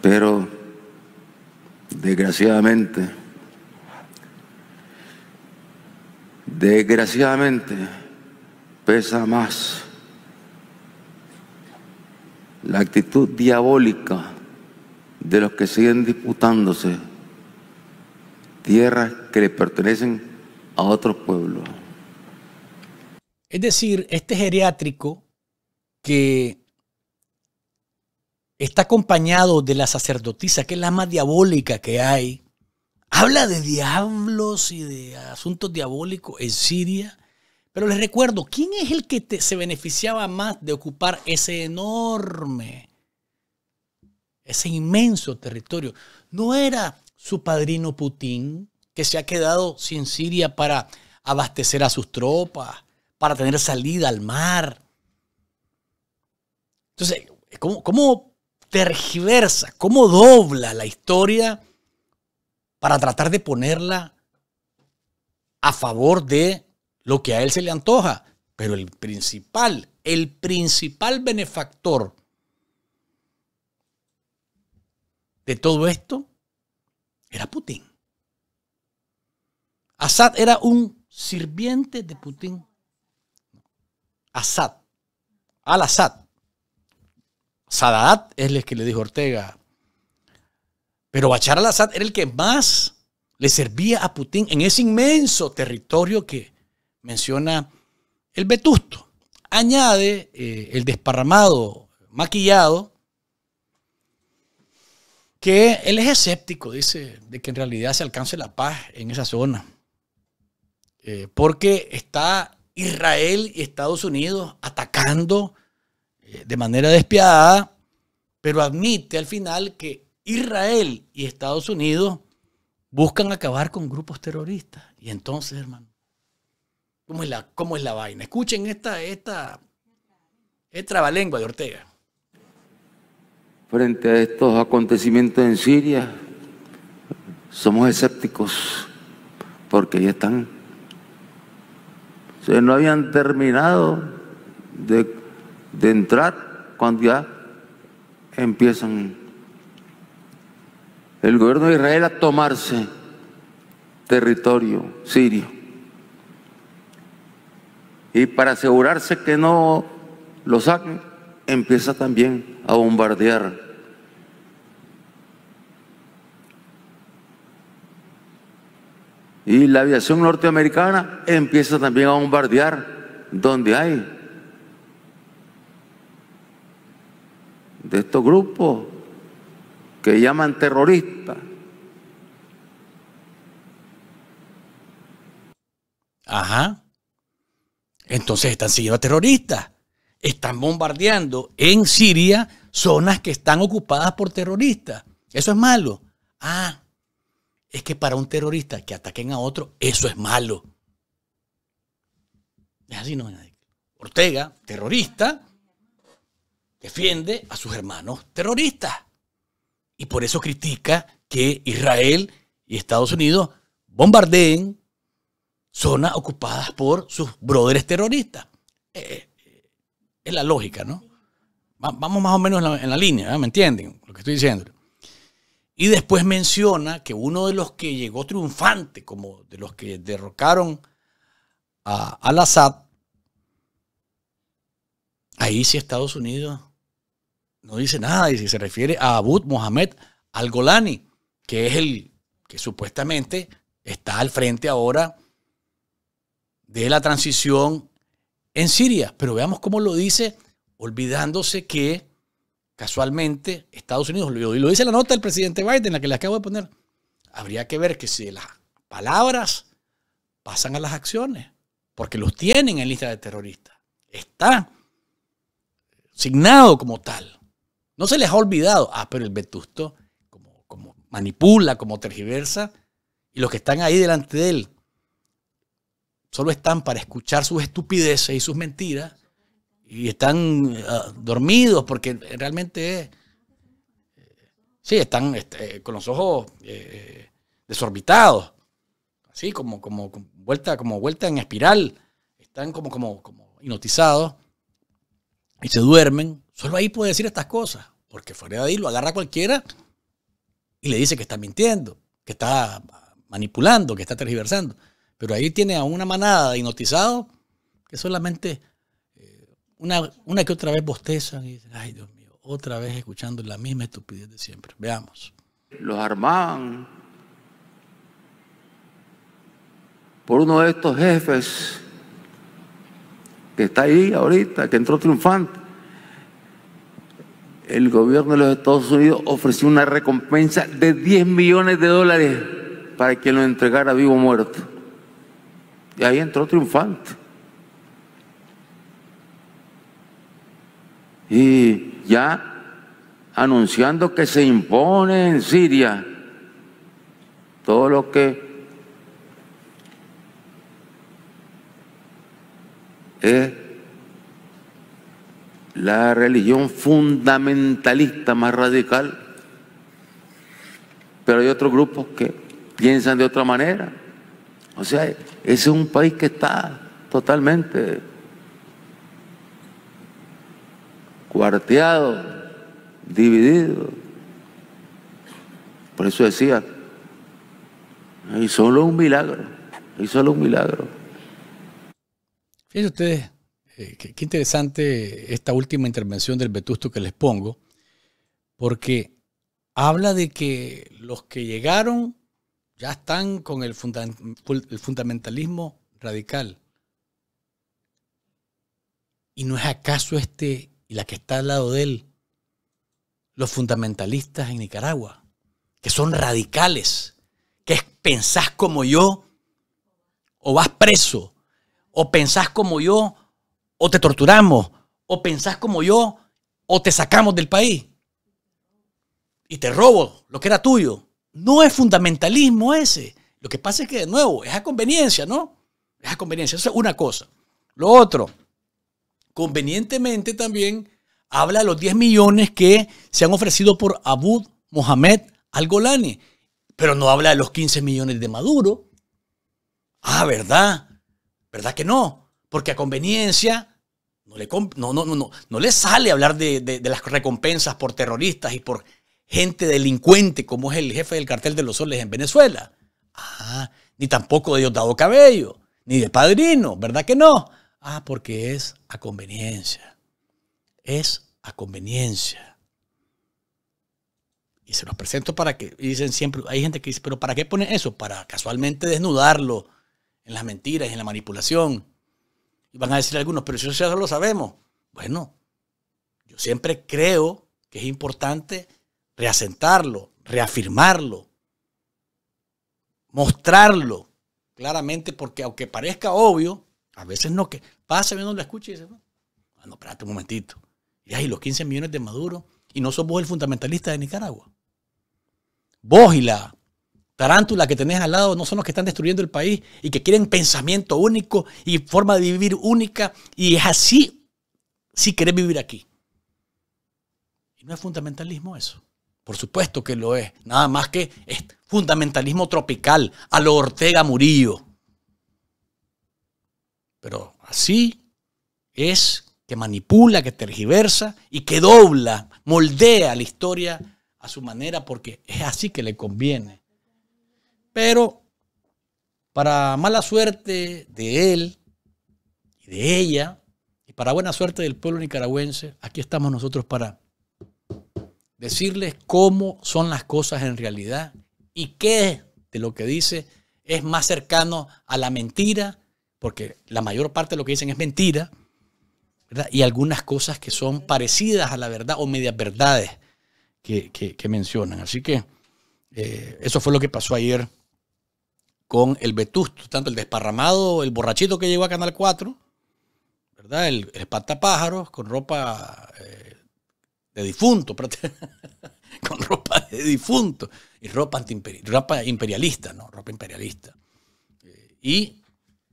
B: Pero desgraciadamente, desgraciadamente pesa más la actitud diabólica de los que siguen disputándose tierras que le pertenecen a otros pueblos.
C: Es decir, este geriátrico que está acompañado de la sacerdotisa, que es la más diabólica que hay, habla de diablos y de asuntos diabólicos en Siria. Pero les recuerdo, ¿quién es el que se beneficiaba más de ocupar ese enorme ese inmenso territorio. No era su padrino Putin, que se ha quedado sin Siria para abastecer a sus tropas, para tener salida al mar. Entonces, ¿cómo, tergiversa, cómo dobla la historia para tratar de ponerla a favor de lo que a él se le antoja? Pero el principal, el principal benefactor de todo esto era Putin. Assad era un sirviente de Putin. Assad. Al-Assad. Sadat es el que le dijo Ortega. Pero Bachar al-Assad era el que más le servía a Putin en ese inmenso territorio que menciona el vetusto. Añade eh, el desparramado maquillado que él es escéptico, dice, de que en realidad se alcance la paz en esa zona. Eh, porque está Israel y Estados Unidos atacando eh, de manera despiadada, pero admite al final que Israel y Estados Unidos buscan acabar con grupos terroristas. Y entonces, hermano, ¿cómo es la, cómo es la vaina? Escuchen esta, esta, esta de Ortega
B: frente a estos acontecimientos en Siria, somos escépticos porque ya están. se no habían terminado de, de entrar cuando ya empiezan el gobierno de Israel a tomarse territorio sirio. Y para asegurarse que no lo saquen, empieza también a bombardear. Y la aviación norteamericana empieza también a bombardear donde hay de estos grupos que llaman terroristas.
C: Ajá. Entonces están siguiendo a terroristas están bombardeando en Siria zonas que están ocupadas por terroristas. Eso es malo. Ah, es que para un terrorista que ataquen a otro, eso es malo. Es así, no Ortega, terrorista, defiende a sus hermanos terroristas. Y por eso critica que Israel y Estados Unidos bombardeen zonas ocupadas por sus brothers terroristas. Eh, es la lógica, ¿no? vamos más o menos en la, línea, ¿eh? ¿me entienden? Lo que estoy diciendo. Y después menciona que uno de los que llegó triunfante, como de los que derrocaron a Al-Assad, ahí sí Estados Unidos no dice nada y si se refiere a Abud Mohamed al-Golani, que es el que supuestamente está al frente ahora de la transición en Siria. Pero veamos cómo lo dice, olvidándose que casualmente Estados Unidos, lo dice la nota del presidente Biden, la que les acabo de poner, habría que ver que si las palabras pasan a las acciones, porque los tienen en lista de terroristas. Está signado como tal. No se les ha olvidado. Ah, pero el vetusto, como, como manipula, como tergiversa, y los que están ahí delante de él, solo están para escuchar sus estupideces y sus mentiras y están eh, dormidos porque realmente eh, sí están este, eh, con los ojos desorbitados así como, como, vuelta como vuelta en espiral están como como como hipnotizados y se duermen solo ahí puede decir estas cosas porque fuera de ahí lo agarra cualquiera y le dice que está mintiendo que está manipulando que está tergiversando pero ahí tiene a una manada de hipnotizados que solamente eh, una, una que otra vez bostezan y dicen, ay Dios mío, otra vez escuchando la misma estupidez de siempre.
B: Veamos. Los armaban por uno de estos jefes que está ahí ahorita, que entró triunfante. El gobierno de los Estados Unidos ofreció una recompensa de 10 millones de dólares para que lo entregara vivo o muerto. Y ahí entró triunfante. Y ya anunciando que se impone en Siria todo lo que es la religión fundamentalista más radical. Pero hay otros grupos que piensan de otra manera. O sea, es un país que está totalmente cuarteado, dividido. Por eso decía, hay solo un milagro, hay solo un milagro.
C: Fíjense ustedes, eh, qué, qué interesante esta última intervención del vetusto que les pongo, porque habla de que los que llegaron ya están con el, fundamentalismo radical. ¿Y no es acaso este y la que está al lado de él, los fundamentalistas en Nicaragua, que son radicales, que pensás como yo o vas preso, o pensás como yo o te torturamos, o pensás como yo o te sacamos del país y te robo lo que era tuyo. No es fundamentalismo ese. Lo que pasa es que, de nuevo, es a conveniencia, ¿no? Es a conveniencia. Eso es una cosa. Lo otro, convenientemente también habla de los 10 millones que se han ofrecido por Abu Mohamed al-Golani, pero no habla de los 15 millones de Maduro. Ah, ¿verdad? ¿Verdad que no? Porque a conveniencia no le, no, no, no, no, sale hablar de las recompensas por terroristas y por gente delincuente como es el jefe del cartel de los soles en Venezuela. Ah, ni tampoco de Diosdado Cabello, ni de Padrino, ¿verdad que no? Ah, porque es a conveniencia. Es a conveniencia. Y se los presento para que, dicen siempre, hay gente que dice, pero ¿para qué ponen eso? Para casualmente desnudarlo en las mentiras, en la manipulación. Y van a decir algunos, pero eso ya lo sabemos. Bueno, yo siempre creo que es importante reasentarlo, reafirmarlo, mostrarlo claramente, porque aunque parezca obvio, a veces no, que pasa viendo la escucha y dice, no, bueno, espérate un momentito. Y ahí los 15 millones de Maduro, y no sos vos el fundamentalista de Nicaragua. Vos y la tarántula que tenés al lado no son los que están destruyendo el país y que quieren pensamiento único y forma de vivir única, y es así si querés vivir aquí. Y no es fundamentalismo eso. Por supuesto que lo es. Nada más que es fundamentalismo tropical a lo Ortega Murillo. Pero así es que manipula, que tergiversa y que dobla, moldea la historia a su manera porque es así que le conviene. Pero para mala suerte de él y de ella, y para buena suerte del pueblo nicaragüense, aquí estamos nosotros para decirles cómo son las cosas en realidad y qué de lo que dice es más cercano a la mentira, porque la mayor parte de lo que dicen es mentira, y algunas cosas que son parecidas a la verdad o medias verdades que, que, mencionan. Así que eh, eso fue lo que pasó ayer con el vetusto, tanto el desparramado, el borrachito que llegó a Canal 4, ¿verdad? el, el espantapájaros con ropa... Eh, de difunto, <laughs> con ropa de difunto y ropa, ropa imperialista, ¿no? Ropa imperialista. Eh, y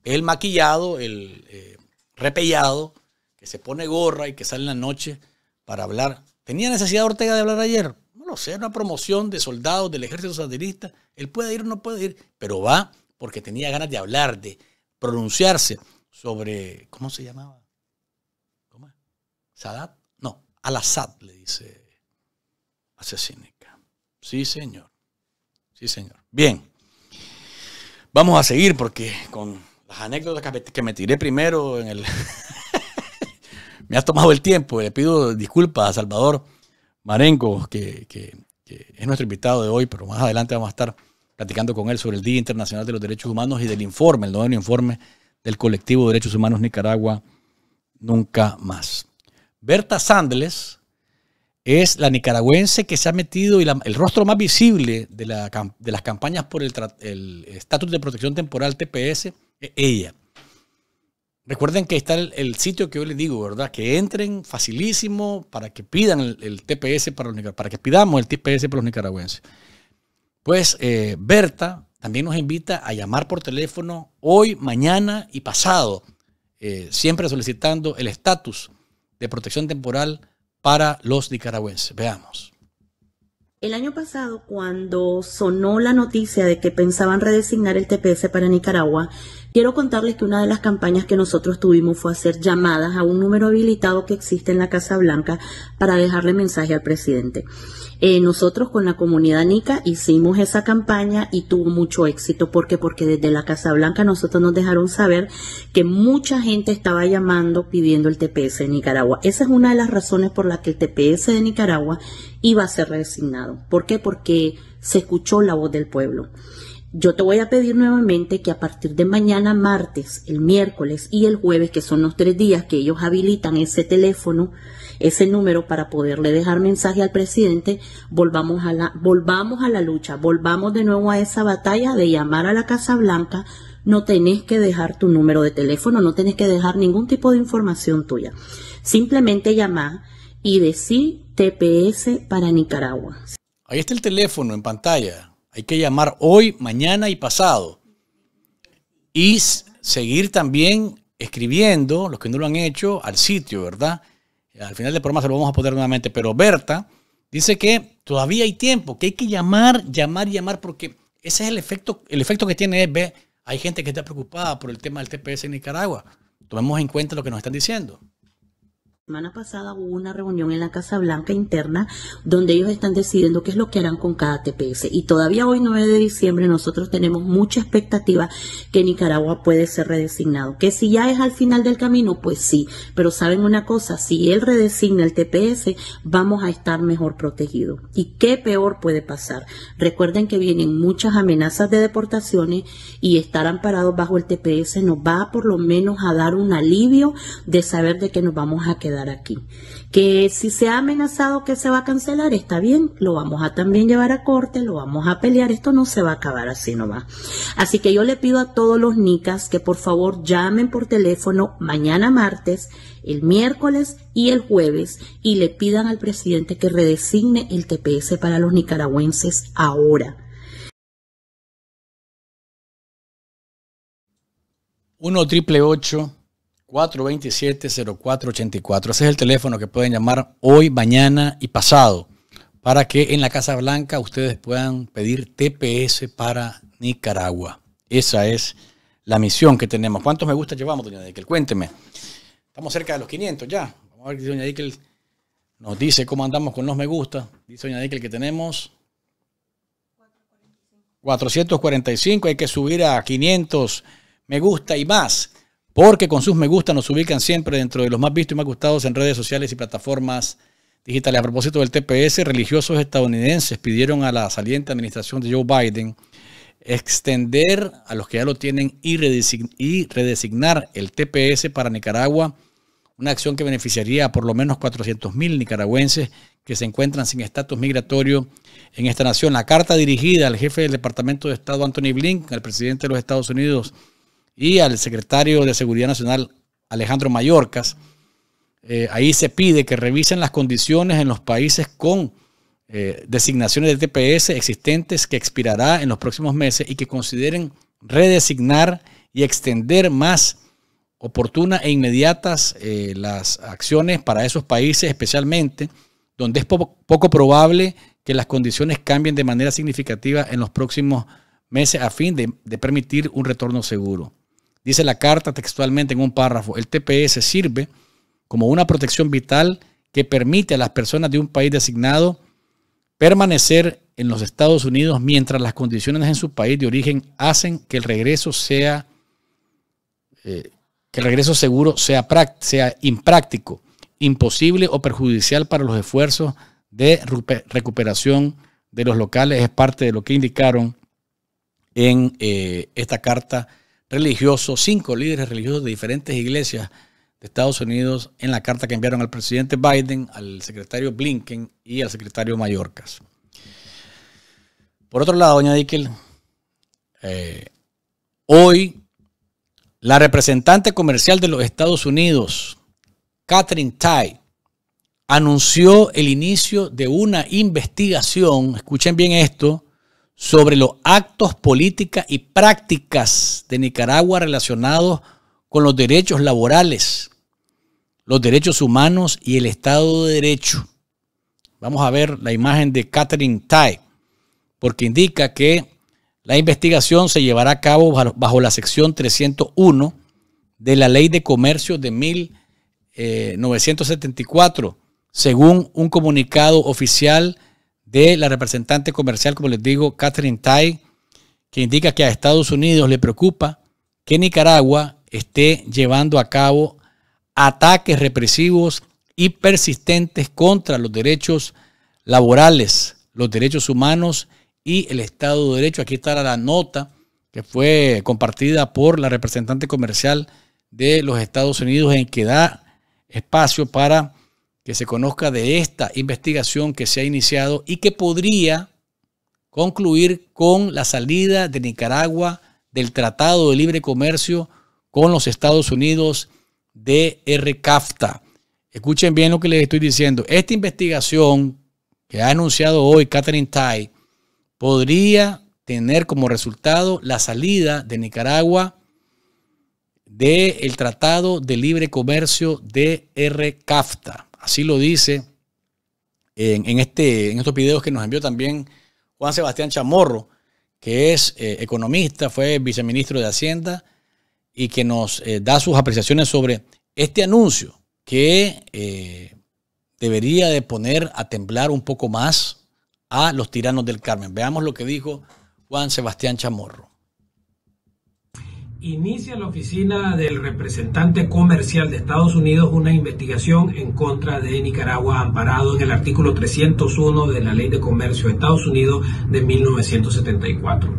C: el maquillado, el eh, repellado, que se pone gorra y que sale en la noche para hablar. ¿Tenía necesidad Ortega de hablar ayer? No lo sé, una promoción de soldados del ejército sandinista. Él puede ir o no puede ir, pero va porque tenía ganas de hablar, de pronunciarse sobre, ¿cómo se llamaba? ¿Cómo? Sadat al Assad, le dice asesínica. Sí, señor. Sí, señor. Bien. Vamos a seguir porque con las anécdotas que me tiré primero en el... <laughs> me has tomado el tiempo. Le pido disculpas a Salvador Marenco, que, que es nuestro invitado de hoy, pero más adelante vamos a estar platicando con él sobre el Día Internacional de los Derechos Humanos y del informe, el noveno informe del colectivo de Derechos Humanos Nicaragua, nunca más. Berta Sandles es la nicaragüense que se ha metido y el rostro más visible de, las campañas por el, estatus de protección temporal TPS, es ella. Recuerden que está el, sitio que yo les digo, ¿verdad? Que entren facilísimo para que pidan el, TPS para los para que pidamos el TPS para los nicaragüenses. Pues eh, Berta también nos invita a llamar por teléfono hoy, mañana y pasado, eh, siempre solicitando el estatus de protección temporal para los nicaragüenses. Veamos.
A: El año pasado, cuando sonó la noticia de que pensaban redesignar el TPS para Nicaragua, quiero contarles que una de las campañas que nosotros tuvimos fue hacer llamadas a un número habilitado que existe en la Casa Blanca para dejarle mensaje al presidente. Eh, nosotros con la comunidad NICA hicimos esa campaña y tuvo mucho éxito. ¿Por qué? Porque desde la Casa Blanca nosotros nos dejaron saber que mucha gente estaba llamando pidiendo el TPS de Nicaragua. Esa es una de las razones por las que el TPS de Nicaragua iba a ser resignado. ¿Por qué? Porque se escuchó la voz del pueblo. Yo te voy a pedir nuevamente que a partir de mañana martes, el miércoles y el jueves, que son los tres días que ellos habilitan ese teléfono, ese número para poderle dejar mensaje al presidente, volvamos a la, volvamos a la lucha, volvamos de nuevo a esa batalla de llamar a la Casa Blanca. No tenés que dejar tu número de teléfono, no tenés que dejar ningún tipo de información tuya. Simplemente llamar y de TPS para Nicaragua.
C: Ahí está el teléfono en pantalla. Hay que llamar hoy, mañana y pasado. Y seguir también escribiendo, los que no lo han hecho, al sitio, ¿verdad? Al final del programa se lo vamos a poner nuevamente. Pero Berta dice que todavía hay tiempo, que hay que llamar, llamar, llamar, porque ese es el efecto, el efecto que tiene es, ve, hay gente que está preocupada por el tema del TPS en Nicaragua. Tomemos en cuenta lo que nos están diciendo
A: semana pasada hubo una reunión en la Casa Blanca interna donde ellos están decidiendo qué es lo que harán con cada TPS. Y todavía hoy, 9 de diciembre, nosotros tenemos mucha expectativa que Nicaragua puede ser redesignado. Que si ya es al final del camino, pues sí. Pero saben una cosa, si él redesigna el TPS, vamos a estar mejor protegidos. ¿Y qué peor puede pasar? Recuerden que vienen muchas amenazas de deportaciones y estar amparados bajo el TPS nos va por lo menos a dar un alivio de saber de que nos vamos a quedar dar aquí. Que si se ha amenazado que se va a cancelar, está bien, lo vamos a también llevar a corte, lo vamos a pelear, esto no se va a acabar así nomás. Así que yo le pido a todos los nicas que por favor llamen por teléfono mañana martes, el miércoles y el jueves y le pidan al presidente que redesigne el TPS para los nicaragüenses ahora.
C: Uno triple ocho 427-0484. Ese es el teléfono que pueden llamar hoy, mañana y pasado para que en la Casa Blanca ustedes puedan pedir TPS para Nicaragua. Esa es la misión que tenemos. ¿Cuántos me gusta llevamos, doña Dickel? Cuénteme. Estamos cerca de los 500 ya. Vamos a ver si doña nos dice cómo andamos con los me gusta. Dice doña Dickel que tenemos 445. 445. Hay que subir a 500 me gusta y más porque con sus me gusta nos ubican siempre dentro de los más vistos y más gustados en redes sociales y plataformas digitales. A propósito del TPS, religiosos estadounidenses pidieron a la saliente administración de Joe Biden extender a los que ya lo tienen y, redesignar el TPS para Nicaragua, una acción que beneficiaría a por lo menos 400.000 nicaragüenses que se encuentran sin estatus migratorio en esta nación. La carta dirigida al jefe del Departamento de Estado, Anthony Blinken, al presidente de los Estados Unidos, y al secretario de Seguridad Nacional, Alejandro Mayorcas, eh, ahí se pide que revisen las condiciones en los países con eh, designaciones de TPS existentes que expirará en los próximos meses y que consideren redesignar y extender más oportunas e inmediatas eh, las acciones para esos países, especialmente donde es poco, probable que las condiciones cambien de manera significativa en los próximos meses a fin de permitir un retorno seguro. Dice la carta textualmente en un párrafo, el TPS sirve como una protección vital que permite a las personas de un país designado permanecer en los Estados Unidos mientras las condiciones en su país de origen hacen que el regreso sea eh, que el regreso seguro sea, impráctico, imposible o perjudicial para los esfuerzos de recuperación de los locales. Es parte de lo que indicaron en eh, esta carta religiosos, cinco líderes religiosos de diferentes iglesias de Estados Unidos en la carta que enviaron al presidente Biden, al secretario Blinken y al secretario Mallorcas. Por otro lado, doña Dickel, eh, hoy la representante comercial de los Estados Unidos, Catherine Tai, anunció el inicio de una investigación, escuchen bien esto, sobre los actos, políticas y prácticas de Nicaragua relacionados con los derechos laborales, los derechos humanos y el Estado de Derecho. Vamos a ver la imagen de Catherine Tai, porque indica que la investigación se llevará a cabo bajo la sección 301 de la Ley de Comercio de 1974, eh, según un comunicado oficial de la representante comercial, como les digo, Catherine Tai, que indica que a Estados Unidos le preocupa que Nicaragua esté llevando a cabo ataques represivos y persistentes contra los derechos laborales, los derechos humanos y el Estado de Derecho. Aquí está la nota que fue compartida por la representante comercial de los Estados Unidos en que da espacio para que se conozca de esta investigación que se ha iniciado y que podría concluir con la salida de Nicaragua del Tratado de Libre Comercio con los Estados Unidos de RCAFTA. Escuchen bien lo que les estoy diciendo. Esta investigación que ha anunciado hoy Catherine Tai podría tener como resultado la salida de Nicaragua del Tratado de Libre Comercio de RCAFTA. Así lo dice en, este, en estos videos que nos envió también Juan Sebastián Chamorro, que es eh, economista, fue viceministro de Hacienda y que nos eh, da sus apreciaciones sobre este anuncio que eh, debería de poner a temblar un poco más a los tiranos del Carmen. Veamos lo que dijo Juan Sebastián Chamorro
F: inicia la oficina del representante comercial de Estados Unidos una investigación en contra de Nicaragua amparado en el artículo 301 de la Ley de Comercio de Estados Unidos de 1974.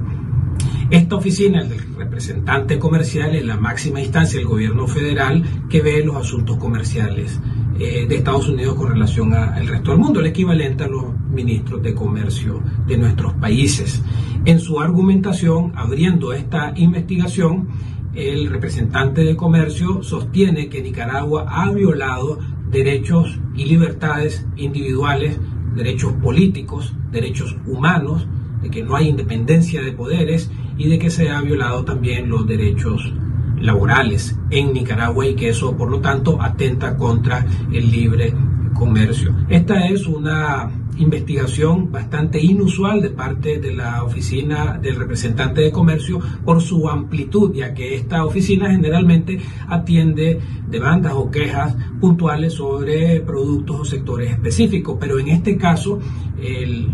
F: Esta oficina del representante comercial es la máxima instancia del gobierno federal que ve los asuntos comerciales. Eh, de Estados Unidos con relación al resto del mundo, el equivalente a los ministros de comercio de nuestros países. En su argumentación, abriendo esta investigación, el representante de comercio sostiene que Nicaragua ha violado derechos y libertades individuales, derechos políticos, derechos humanos, de que no hay independencia de poderes y de que se ha violado también los derechos laborales en Nicaragua y que eso, por lo tanto, atenta contra el libre comercio. Esta es una investigación bastante inusual de parte de la oficina del representante de comercio por su amplitud, ya que esta oficina generalmente atiende demandas o quejas puntuales sobre productos o sectores específicos, pero en este caso el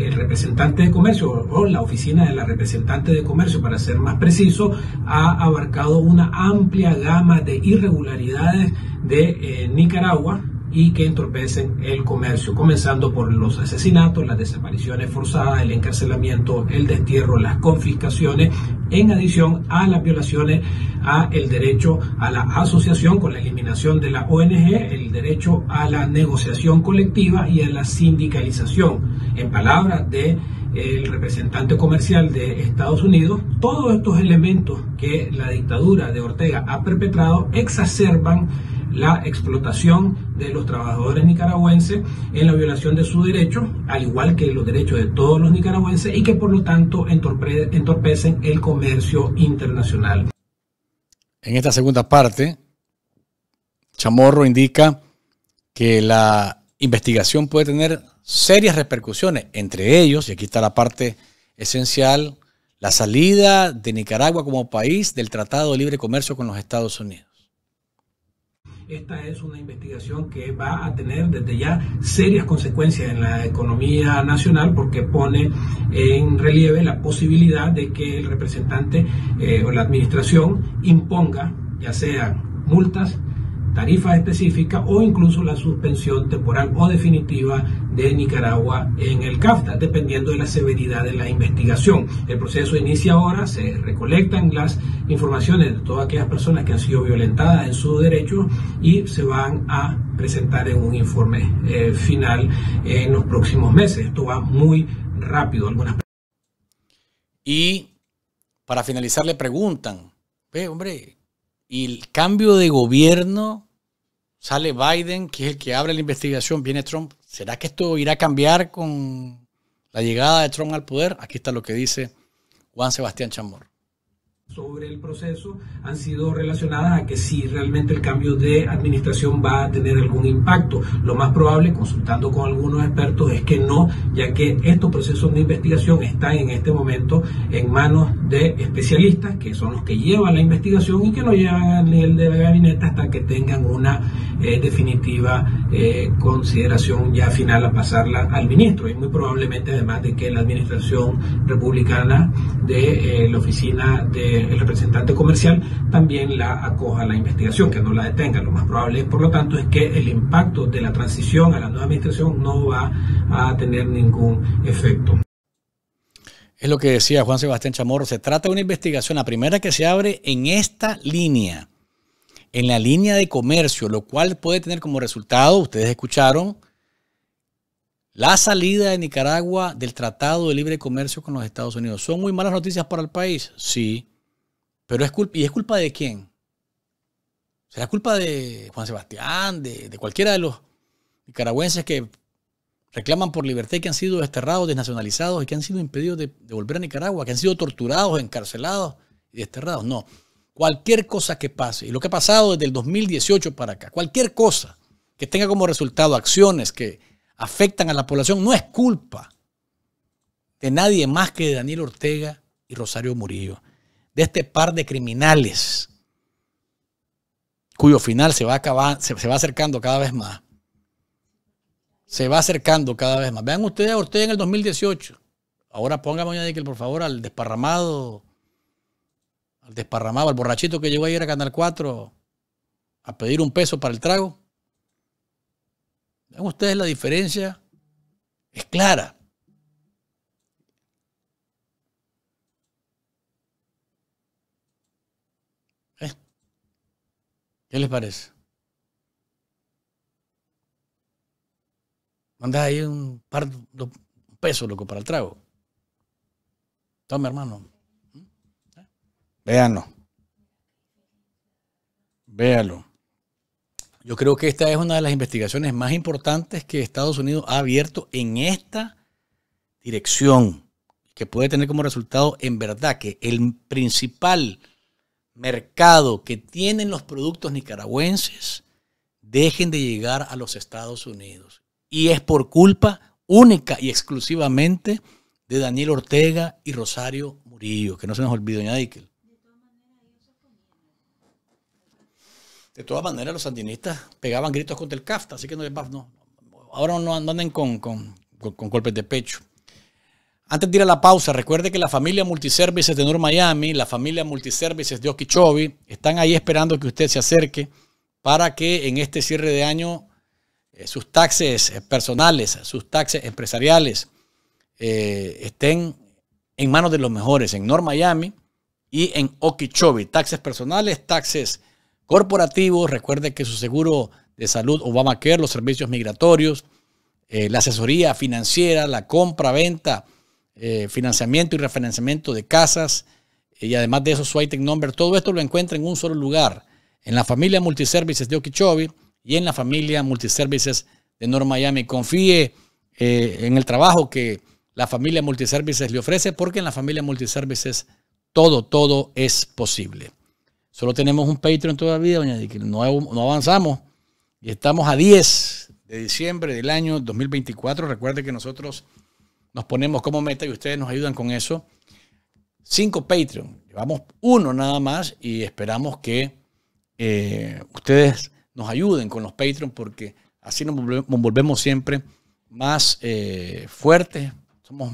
F: el eh, representante de comercio o la oficina de la representante de comercio, para ser más preciso, ha abarcado una amplia gama de irregularidades de eh, Nicaragua y que entorpecen el comercio, comenzando por los asesinatos, las desapariciones forzadas, el encarcelamiento, el destierro, las confiscaciones, en adición a las violaciones a el derecho a la asociación con la eliminación de la ONG, el derecho a la negociación colectiva y a la sindicalización. En palabras de el representante comercial de Estados Unidos, todos estos elementos que la dictadura de Ortega ha perpetrado exacerban la explotación de los trabajadores nicaragüenses en la violación de su derecho, al igual que los derechos de todos los nicaragüenses y que por lo tanto entorpecen el comercio internacional.
C: En esta segunda parte, Chamorro indica que la investigación puede tener serias repercusiones, entre ellos, y aquí está la parte esencial, la salida de Nicaragua como país del Tratado de Libre Comercio con los Estados Unidos.
F: Esta es una investigación que va a tener desde ya serias consecuencias en la economía nacional porque pone en relieve la posibilidad de que el representante eh, o la administración imponga, ya sea multas, tarifa específica o incluso la suspensión temporal o definitiva de Nicaragua en el CAFTA, dependiendo de la severidad de la investigación. El proceso inicia ahora, se recolectan las informaciones de todas aquellas personas que han sido violentadas en sus derechos y se van a presentar en un informe eh, final en los próximos meses. Esto va muy rápido. Algunas... Y
C: para finalizar le preguntan,
F: hombre, ¿y el
C: cambio de gobierno sale Biden, que es el que abre la investigación, viene Trump. ¿Será que esto irá a cambiar con la llegada de Trump al poder? Aquí está lo que dice Juan Sebastián Chamorro
F: sobre el proceso han sido relacionadas a que si realmente el cambio de administración va a tener algún impacto. Lo más probable, consultando con algunos expertos, es que no, ya que estos procesos de investigación están en este momento en manos de especialistas, que son los que llevan la investigación y que no llevan el de la gabineta hasta que tengan una eh, definitiva eh, consideración ya final a pasarla al ministro. Y muy probablemente, además de que la administración republicana de eh, la oficina de el representante comercial también la acoja a la investigación, que no la detenga. Lo más probable, por lo tanto, es que el impacto de la transición a la nueva administración no va a tener ningún efecto.
C: Es lo que decía Juan Sebastián Chamorro, se trata de una investigación, la primera que se abre en esta línea, en la línea de comercio, lo cual puede tener como resultado, ustedes escucharon, la salida de Nicaragua del Tratado de Libre Comercio con los Estados Unidos. ¿Son muy malas noticias para el país? Sí. Pero es culpa, ¿y es culpa de quién? ¿Será culpa de Juan Sebastián, de, cualquiera de los nicaragüenses que reclaman por libertad y que han sido desterrados, desnacionalizados y que han sido impedidos de, de volver a Nicaragua, que han sido torturados, encarcelados y desterrados? No. Cualquier cosa que pase, y lo que ha pasado desde el 2018 para acá, cualquier cosa que tenga como resultado acciones que afectan a la población, no es culpa de nadie más que de Daniel Ortega y Rosario Murillo de este par de criminales, cuyo final se va, se, va acercando cada vez más. Se va acercando cada vez más. Vean ustedes a Ortega en el 2018. Ahora póngame, por favor, al desparramado, al desparramado, al borrachito que llegó ayer a Canal 4 a pedir un peso para el trago. Vean ustedes la diferencia. Es clara. ¿Qué les parece? Manda ahí un par de pesos, loco, para el trago. Toma, hermano. Véanlo. Véalo. Yo creo que esta es una de las investigaciones más importantes que Estados Unidos ha abierto en esta dirección, que puede tener como resultado, en verdad, que el principal mercado que tienen los productos nicaragüenses dejen de llegar a los Estados Unidos. Y es por culpa única y exclusivamente de Daniel Ortega y Rosario Murillo, que no se nos olvide, doña Dickel. De todas maneras, los sandinistas pegaban gritos contra el CAFTA, así que no no. Ahora no, andan con golpes de pecho. Antes de ir a la pausa, recuerde que la familia Multiservices de North Miami, la familia Multiservices de Okeechobee, están ahí esperando que usted se acerque para que en este cierre de año eh, sus taxes eh, personales, sus taxes empresariales eh, estén en manos de los mejores en North Miami y en Okeechobee. Taxes personales, taxes corporativos. Recuerde que su seguro de salud Obamacare, los servicios migratorios, la asesoría financiera, la compra-venta eh, financiamiento y refinanciamiento de casas eh, y además de eso su ITEC number. Todo esto lo encuentra en un solo lugar, en la familia Multiservices de Okeechobee y en la familia Multiservices de North Miami. Confíe eh, en el trabajo que la familia Multiservices le ofrece porque en la familia Multiservices todo, todo es posible. Solo tenemos un Patreon todavía, doña No, no avanzamos y estamos a 10 de diciembre del año 2024. Recuerde que nosotros nos ponemos como meta y ustedes nos ayudan con eso. Cinco Patreon. Llevamos uno nada más y esperamos que eh, ustedes nos ayuden con los Patreon porque así nos volvemos siempre más eh, fuertes, somos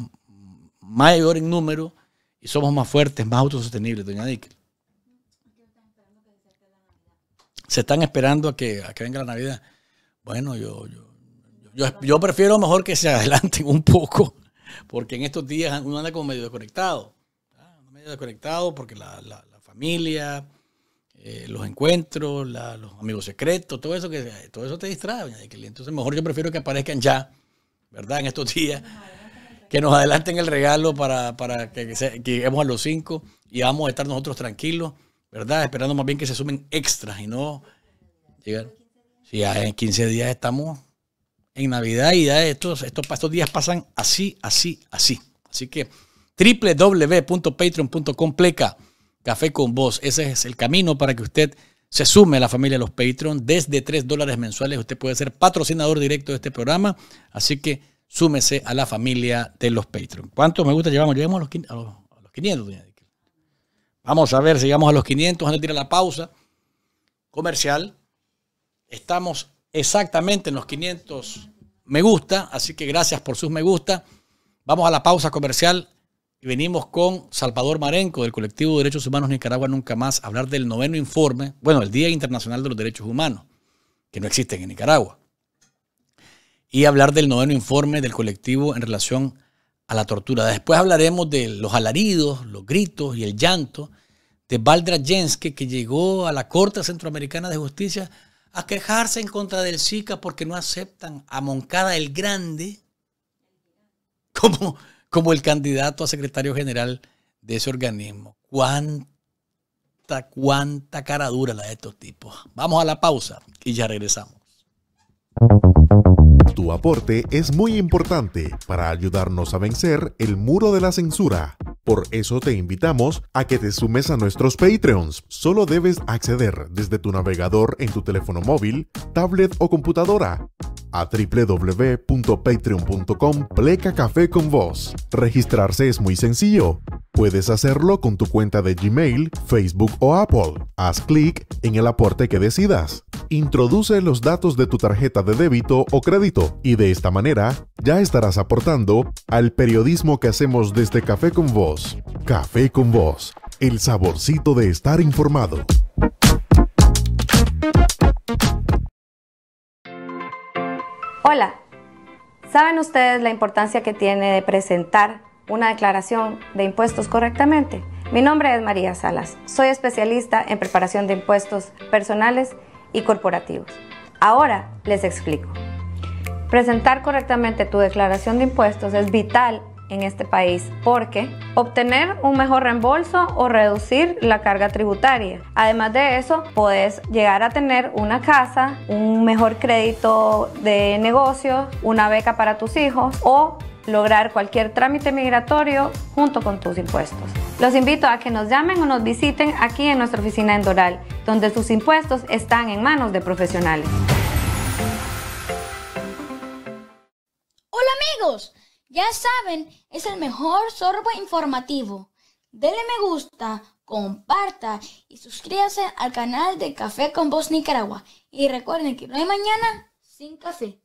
C: mayor en número y somos más fuertes, más autosostenibles, doña Dickel. Se están esperando a que, que venga la Navidad. Bueno, yo, yo, yo, yo prefiero mejor que se <laughs> adelanten un poco porque en estos días uno anda como medio desconectado. Ah, medio desconectado porque la, la, familia, eh, los encuentros, los amigos secretos, todo eso que eh, todo eso te distrae, Entonces mejor yo prefiero que aparezcan ya, ¿verdad? En estos días. Que nos adelanten el regalo para, para que, lleguemos a los cinco y vamos a estar nosotros tranquilos, ¿verdad? Esperando más bien que se sumen extras y no llegar. Si ya en 15 días estamos en Navidad y a estos, estos, días pasan así, así, así. Así que www.patreon.com café con vos. Ese es el camino para que usted se sume a la familia de los Patreon. Desde 3 dólares mensuales usted puede ser patrocinador directo de este programa. Así que súmese a la familia de los Patreon. ¿Cuántos me gusta llevamos? Llevamos a los, 500. Vamos a ver, si llegamos a los 500 antes de tirar la pausa comercial. Estamos exactamente en los 500 me gusta, así que gracias por sus me gusta. Vamos a la pausa comercial y venimos con Salvador Marenco del colectivo de Derechos Humanos Nicaragua Nunca Más a hablar del noveno informe, bueno, el Día Internacional de los Derechos Humanos, que no existen en Nicaragua. Y hablar del noveno informe del colectivo en relación a la tortura. Después hablaremos de los alaridos, los gritos y el llanto de Valdra Jenske, que llegó a la Corte Centroamericana de Justicia a quejarse en contra del SICA porque no aceptan a Moncada el Grande como, como el candidato a secretario general de ese organismo. Cuánta, cuánta cara dura la de estos tipos. Vamos a la pausa y ya regresamos.
D: Tu aporte es muy importante para ayudarnos a vencer el muro de la censura. Por eso te invitamos a que te sumes a nuestros Patreons. Solo debes acceder desde tu navegador en tu teléfono móvil, tablet o computadora a www.patreon.com pleca café con vos. Registrarse es muy sencillo. Puedes hacerlo con tu cuenta de Gmail, Facebook o Apple. Haz clic en el aporte que decidas. Introduce los datos de tu tarjeta de débito o crédito y de esta manera ya estarás aportando al periodismo que hacemos desde Café con Vos. Café con Vos, el saborcito de estar informado.
E: Hola, ¿saben ustedes la importancia que tiene de presentar una declaración de impuestos correctamente? Mi nombre es María Salas, soy especialista en preparación de impuestos personales y corporativos. Ahora les explico. Presentar correctamente tu declaración de impuestos es vital en este país, porque obtener un mejor reembolso o reducir la carga tributaria. Además de eso, puedes llegar a tener una casa, un mejor crédito de negocio una beca para tus hijos o lograr cualquier trámite migratorio junto con tus impuestos. Los invito a que nos llamen o nos visiten aquí en nuestra oficina en Doral, donde sus impuestos están en manos de profesionales.
F: Hola
A: amigos, ya saben, es el mejor sorbo informativo. Dele me gusta, comparta y suscríbase al canal de Café con Voz Nicaragua. Y recuerden que no hay mañana sin café.